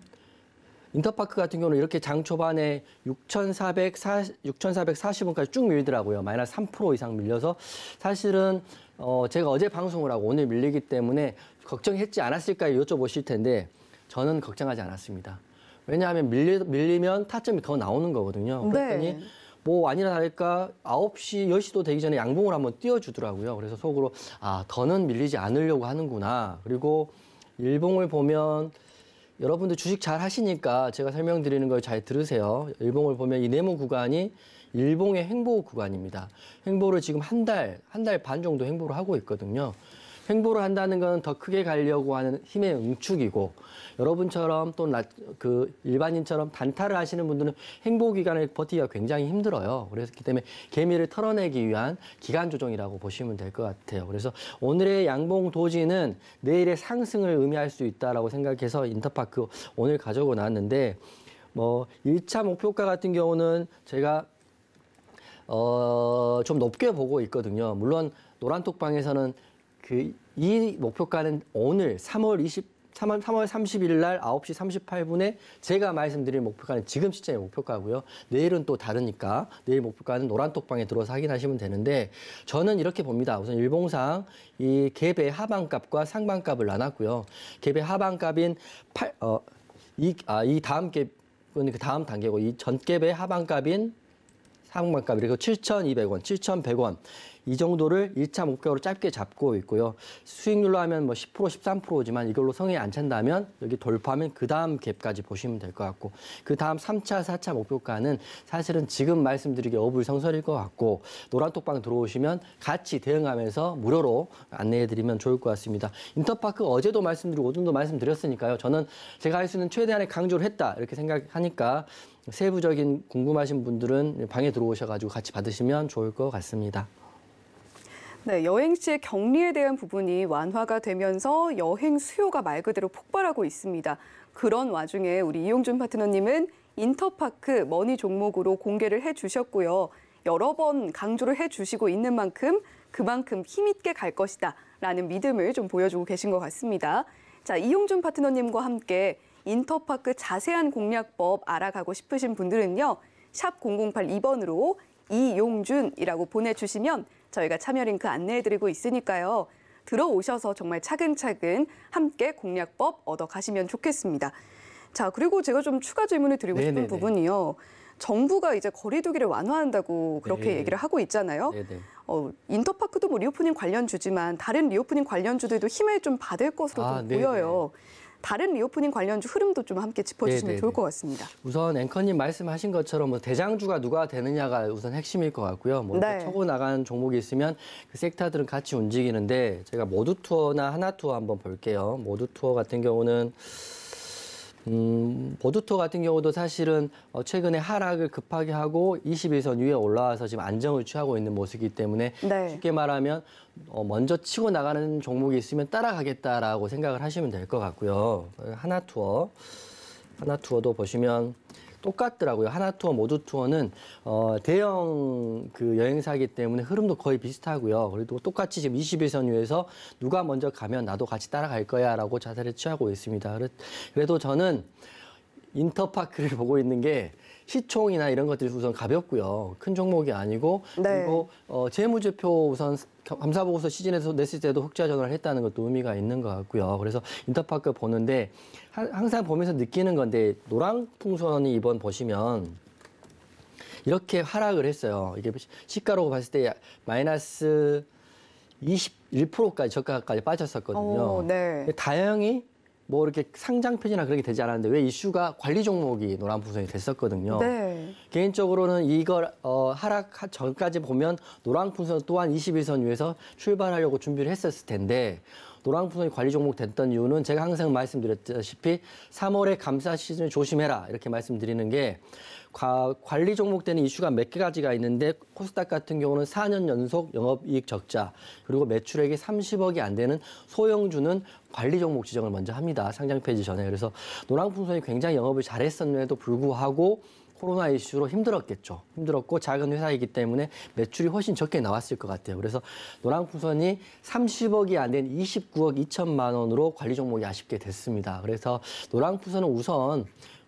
인터파크 같은 경우는 이렇게 장 초반에 6,440, 6원까지쭉밀더라고요 마이너스 3% 이상 밀려서 사실은 어, 제가 어제 방송을 하고 오늘 밀리기 때문에 걱정했지 않았을까 여쭤보실 텐데 저는 걱정하지 않았습니다. 왜냐하면 밀리, 면 타점이 더 나오는 거거든요. 네. 그랬더니 네. 뭐 뭐아니라 다를까 9시, 10시도 되기 전에 양봉을 한번 띄워주더라고요. 그래서 속으로 아, 더는 밀리지 않으려고 하는구나. 그리고 일봉을 보면 여러분들 주식 잘 하시니까 제가 설명드리는 걸 잘 들으세요. 일봉을 보면 이 네모 구간이 일봉의 행보 구간입니다. 행보를 지금 한 달, 한 달 반 정도 행보를 하고 있거든요. 행보를 한다는 건 더 크게 가려고 하는 힘의 응축이고 여러분처럼 또는 그 일반인처럼 단타를 하시는 분들은 행보 기간을 버티기가 굉장히 힘들어요. 그렇기 때문에 개미를 털어내기 위한 기간 조정이라고 보시면 될 것 같아요. 그래서 오늘의 양봉 도지는 내일의 상승을 의미할 수 있다라고 생각해서 인터파크 오늘 가져고 나왔는데 뭐 1차 목표가 같은 경우는 제가 어, 좀 높게 보고 있거든요. 물론 노란톡방에서는 그이 목표가는 오늘 3월 20 3월, 3월 31일 날 9시 38분에 제가 말씀드린 목표가는 지금 시점의 목표가고요. 내일은 또 다르니까 내일 목표가는 노란톡방에 들어서 확인하시면 되는데 저는 이렇게 봅니다. 우선 일봉상 이 갭의 하반값과 상반값을 나눴고요. 갭의 하반값인 8, 어, 이, 아, 이 다음 갭은 그 다음 단계고 이 전갭의 하반값인 상반값 이 그리고 7,200원, 7,100원 이 정도를 1차 목표로 짧게 잡고 있고요. 수익률로 하면 뭐 10%, 13%지만 이걸로 성에 안 찬다면 여기 돌파하면 그 다음 갭까지 보시면 될 것 같고 그 다음 3차, 4차 목표가는 사실은 지금 말씀드리기 어불성설일 것 같고 노란톡방 들어오시면 같이 대응하면서 무료로 안내해드리면 좋을 것 같습니다. 인터파크 어제도 말씀드리고 오늘도 말씀드렸으니까요. 저는 제가 할 수 있는 최대한의 강조를 했다 이렇게 생각하니까 세부적인 궁금하신 분들은 방에 들어오셔가지고 같이 받으시면 좋을 것 같습니다. 네, 여행 시의 격리에 대한 부분이 완화가 되면서 여행 수요가 말 그대로 폭발하고 있습니다. 그런 와중에 우리 이용준 파트너님은 인터파크 머니 종목으로 공개를 해주셨고요. 여러 번 강조를 해주시고 있는 만큼 그만큼 힘있게 갈 것이다 라는 믿음을 좀 보여주고 계신 것 같습니다. 자, 이용준 파트너님과 함께 인터파크 자세한 공략법 알아가고 싶으신 분들은요. 샵 0082번으로 이용준이라고 보내주시면 저희가 참여 링크 안내해드리고 있으니까요. 들어오셔서 정말 차근차근 함께 공략법 얻어가시면 좋겠습니다. 자, 그리고 제가 좀 추가 질문을 드리고 싶은 네네네. 부분이요. 정부가 이제 거리두기를 완화한다고 그렇게 네. 얘기를 하고 있잖아요. 네네. 어, 인터파크도 뭐 리오프닝 관련주지만 다른 리오프닝 관련주들도 힘을 좀 받을 것으로 아, 좀 보여요. 네네. 다른 리오프닝 관련주 흐름도 좀 함께 짚어주시면 네네네. 네, 좋을 네. 것 같습니다. 우선 앵커님 말씀하신 것처럼 뭐 대장주가 누가 되느냐가 우선 핵심일 것 같고요. 뭐 네. 쳐고 나간 종목이 있으면 그 섹터들은 같이 움직이는데 제가 모두 투어나 하나 투어 한번 볼게요. 모두 투어 같은 경우는 음, 보드토 같은 경우도 사실은 어, 최근에 하락을 급하게 하고 21선 위에 올라와서 지금 안정을 취하고 있는 모습이기 때문에 네. 쉽게 말하면 어, 먼저 치고 나가는 종목이 있으면 따라가겠다라고 생각을 하시면 될 것 같고요. 하나 투어, 하나 투어도 보시면 똑같더라고요. 하나 투어, 모두 투어는 어, 대형 그 여행사이기 때문에 흐름도 거의 비슷하고요. 그리고 똑같이 지금 2일선 위에서 누가 먼저 가면 나도 같이 따라갈 거야라고 자세를 취하고 있습니다. 그래도 저는 인터파크를 보고 있는 게 시총이나 이런 것들이 우선 가볍고요. 큰 종목이 아니고 네. 그리고 어, 재무제표 우선 감사보고서 시즌에서 냈을 때도 흑자 전환을 했다는 것도 의미가 있는 것 같고요. 그래서 인터파크 보는데 하, 항상 보면서 느끼는 건데 노랑 풍선이 이번 보시면 이렇게 하락을 했어요. 이게 시가로 봤을 때 마이너스 21%까지 저가까지 빠졌었거든요. 오, 네. 다행히 뭐 이렇게 상장편이나 그렇게 되지 않았는데 왜 이슈가 관리 종목이 노란 풍선이 됐었거든요. 네. 개인적으로는 이걸 어, 하락 전까지 보면 노란 풍선 또한 21선 위에서 출발하려고 준비를 했었을 텐데 노란 풍선이 관리 종목 됐던 이유는 제가 항상 말씀드렸다시피 3월에 감사 시즌을 조심해라 이렇게 말씀드리는 게 관리 종목되는 이슈가 몇 가지가 있는데 코스닥 같은 경우는 4년 연속 영업이익 적자 그리고 매출액이 30억이 안 되는 소형주는 관리 종목 지정을 먼저 합니다. 상장 폐지 전에. 그래서 노랑풍선이 굉장히 영업을 잘했었는데도 불구하고 코로나 이슈로 힘들었겠죠. 힘들었고 작은 회사이기 때문에 매출이 훨씬 적게 나왔을 것 같아요. 그래서 노랑풍선이 30억이 안 된 29억 2천만 원으로 관리 종목이 아쉽게 됐습니다. 그래서 노랑풍선은 우선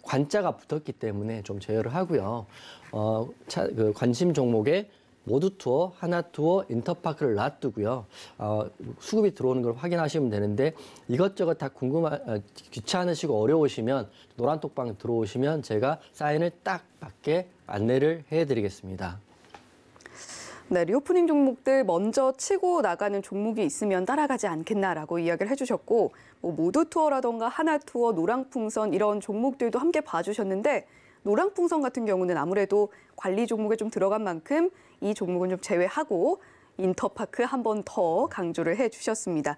관자가 붙었기 때문에 좀제어를 하고요. 어, 차, 그 관심 종목에 모두 투어, 하나 투어, 인터파크를 놔두고요. 어, 수급이 들어오는 걸 확인하시면 되는데 이것저것 다 궁금하, 어, 귀찮으시고 어려우시면 노란톡방 들어오시면 제가 사인을 딱 받게 안내를 해드리겠습니다. 네, 리오프닝 종목들 먼저 치고 나가는 종목이 있으면 따라가지 않겠나라고 이야기를 해주셨고 뭐 모두 투어라던가 하나 투어, 노랑풍선 이런 종목들도 함께 봐주셨는데 노랑풍선 같은 경우는 아무래도 관리 종목에 좀 들어간 만큼 이 종목은 좀 제외하고 인터파크 한 번 더 강조를 해주셨습니다.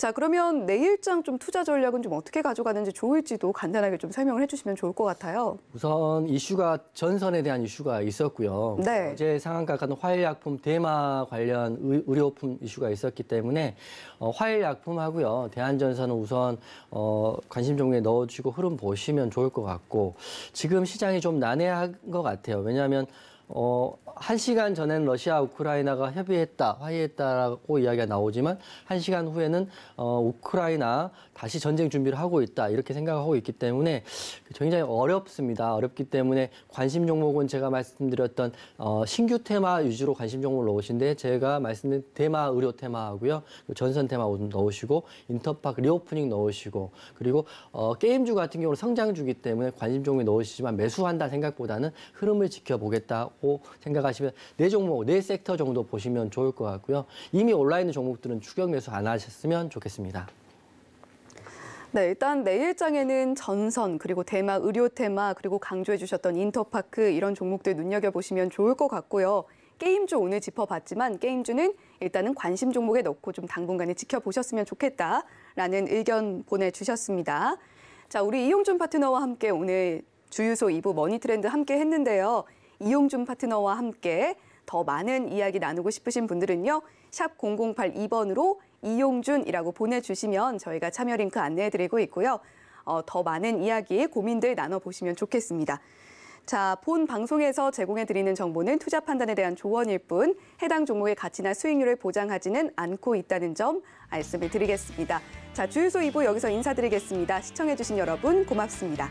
자, 그러면 내일장 좀 투자 전략은 좀 어떻게 가져가는지 좋을지도 간단하게 좀 설명을 해주시면 좋을 것 같아요. 우선 이슈가 전선에 대한 이슈가 있었고요. 네. 어제 상한가가는 화일약품 대마 관련 의, 료품 이슈가 있었기 때문에 어, 화일약품하고요. 대한전선은 우선 어, 관심 종류에 넣어주고 흐름 보시면 좋을 것 같고 지금 시장이 좀 난해한 것 같아요. 왜냐하면 어, 한 시간 전에는 러시아 우크라이나가 협의했다 화해했다라고 이야기가 나오지만 한 시간 후에는 어, 우크라이나 다시 전쟁 준비를 하고 있다 이렇게 생각하고 있기 때문에 그 굉장히 어렵습니다 어렵기 때문에 관심 종목은 제가 말씀드렸던 어, 신규 테마 위주로 관심 종목을 넣으신데 제가 말씀드린 테마 의료 테마하고요 그 전선 테마 넣으시고 인터파크 리오프닝 넣으시고 그리고 어, 게임주 같은 경우는 성장주기 때문에 관심 종목 넣으시지만 매수한다 생각보다는 흐름을 지켜보겠다고 생각하. 가시면 네 종목, 네 섹터 정도 보시면 좋을 것 같고요. 이미 올라있는 종목들은 추격 매수 안 하셨으면 좋겠습니다. 네, 일단 내일장에는 전선, 그리고 대마, 의료테마, 그리고 강조해주셨던 인터파크 이런 종목들 눈여겨보시면 좋을 것 같고요. 게임주 오늘 짚어봤지만 게임주는 일단은 관심 종목에 넣고 좀 당분간에 지켜보셨으면 좋겠다라는 의견 보내주셨습니다. 자, 우리 이용준 파트너와 함께 오늘 주유소 2부 머니 트렌드 함께 했는데요. 이용준 파트너와 함께 더 많은 이야기 나누고 싶으신 분들은요. 샵 0082번으로 이용준이라고 보내주시면 저희가 참여 링크 안내해드리고 있고요. 어, 더 많은 이야기, 고민들 나눠보시면 좋겠습니다. 자, 본 방송에서 제공해드리는 정보는 투자 판단에 대한 조언일 뿐 해당 종목의 가치나 수익률을 보장하지는 않고 있다는 점 말씀을 드리겠습니다. 자, 주유소 2부 여기서 인사드리겠습니다. 시청해주신 여러분 고맙습니다.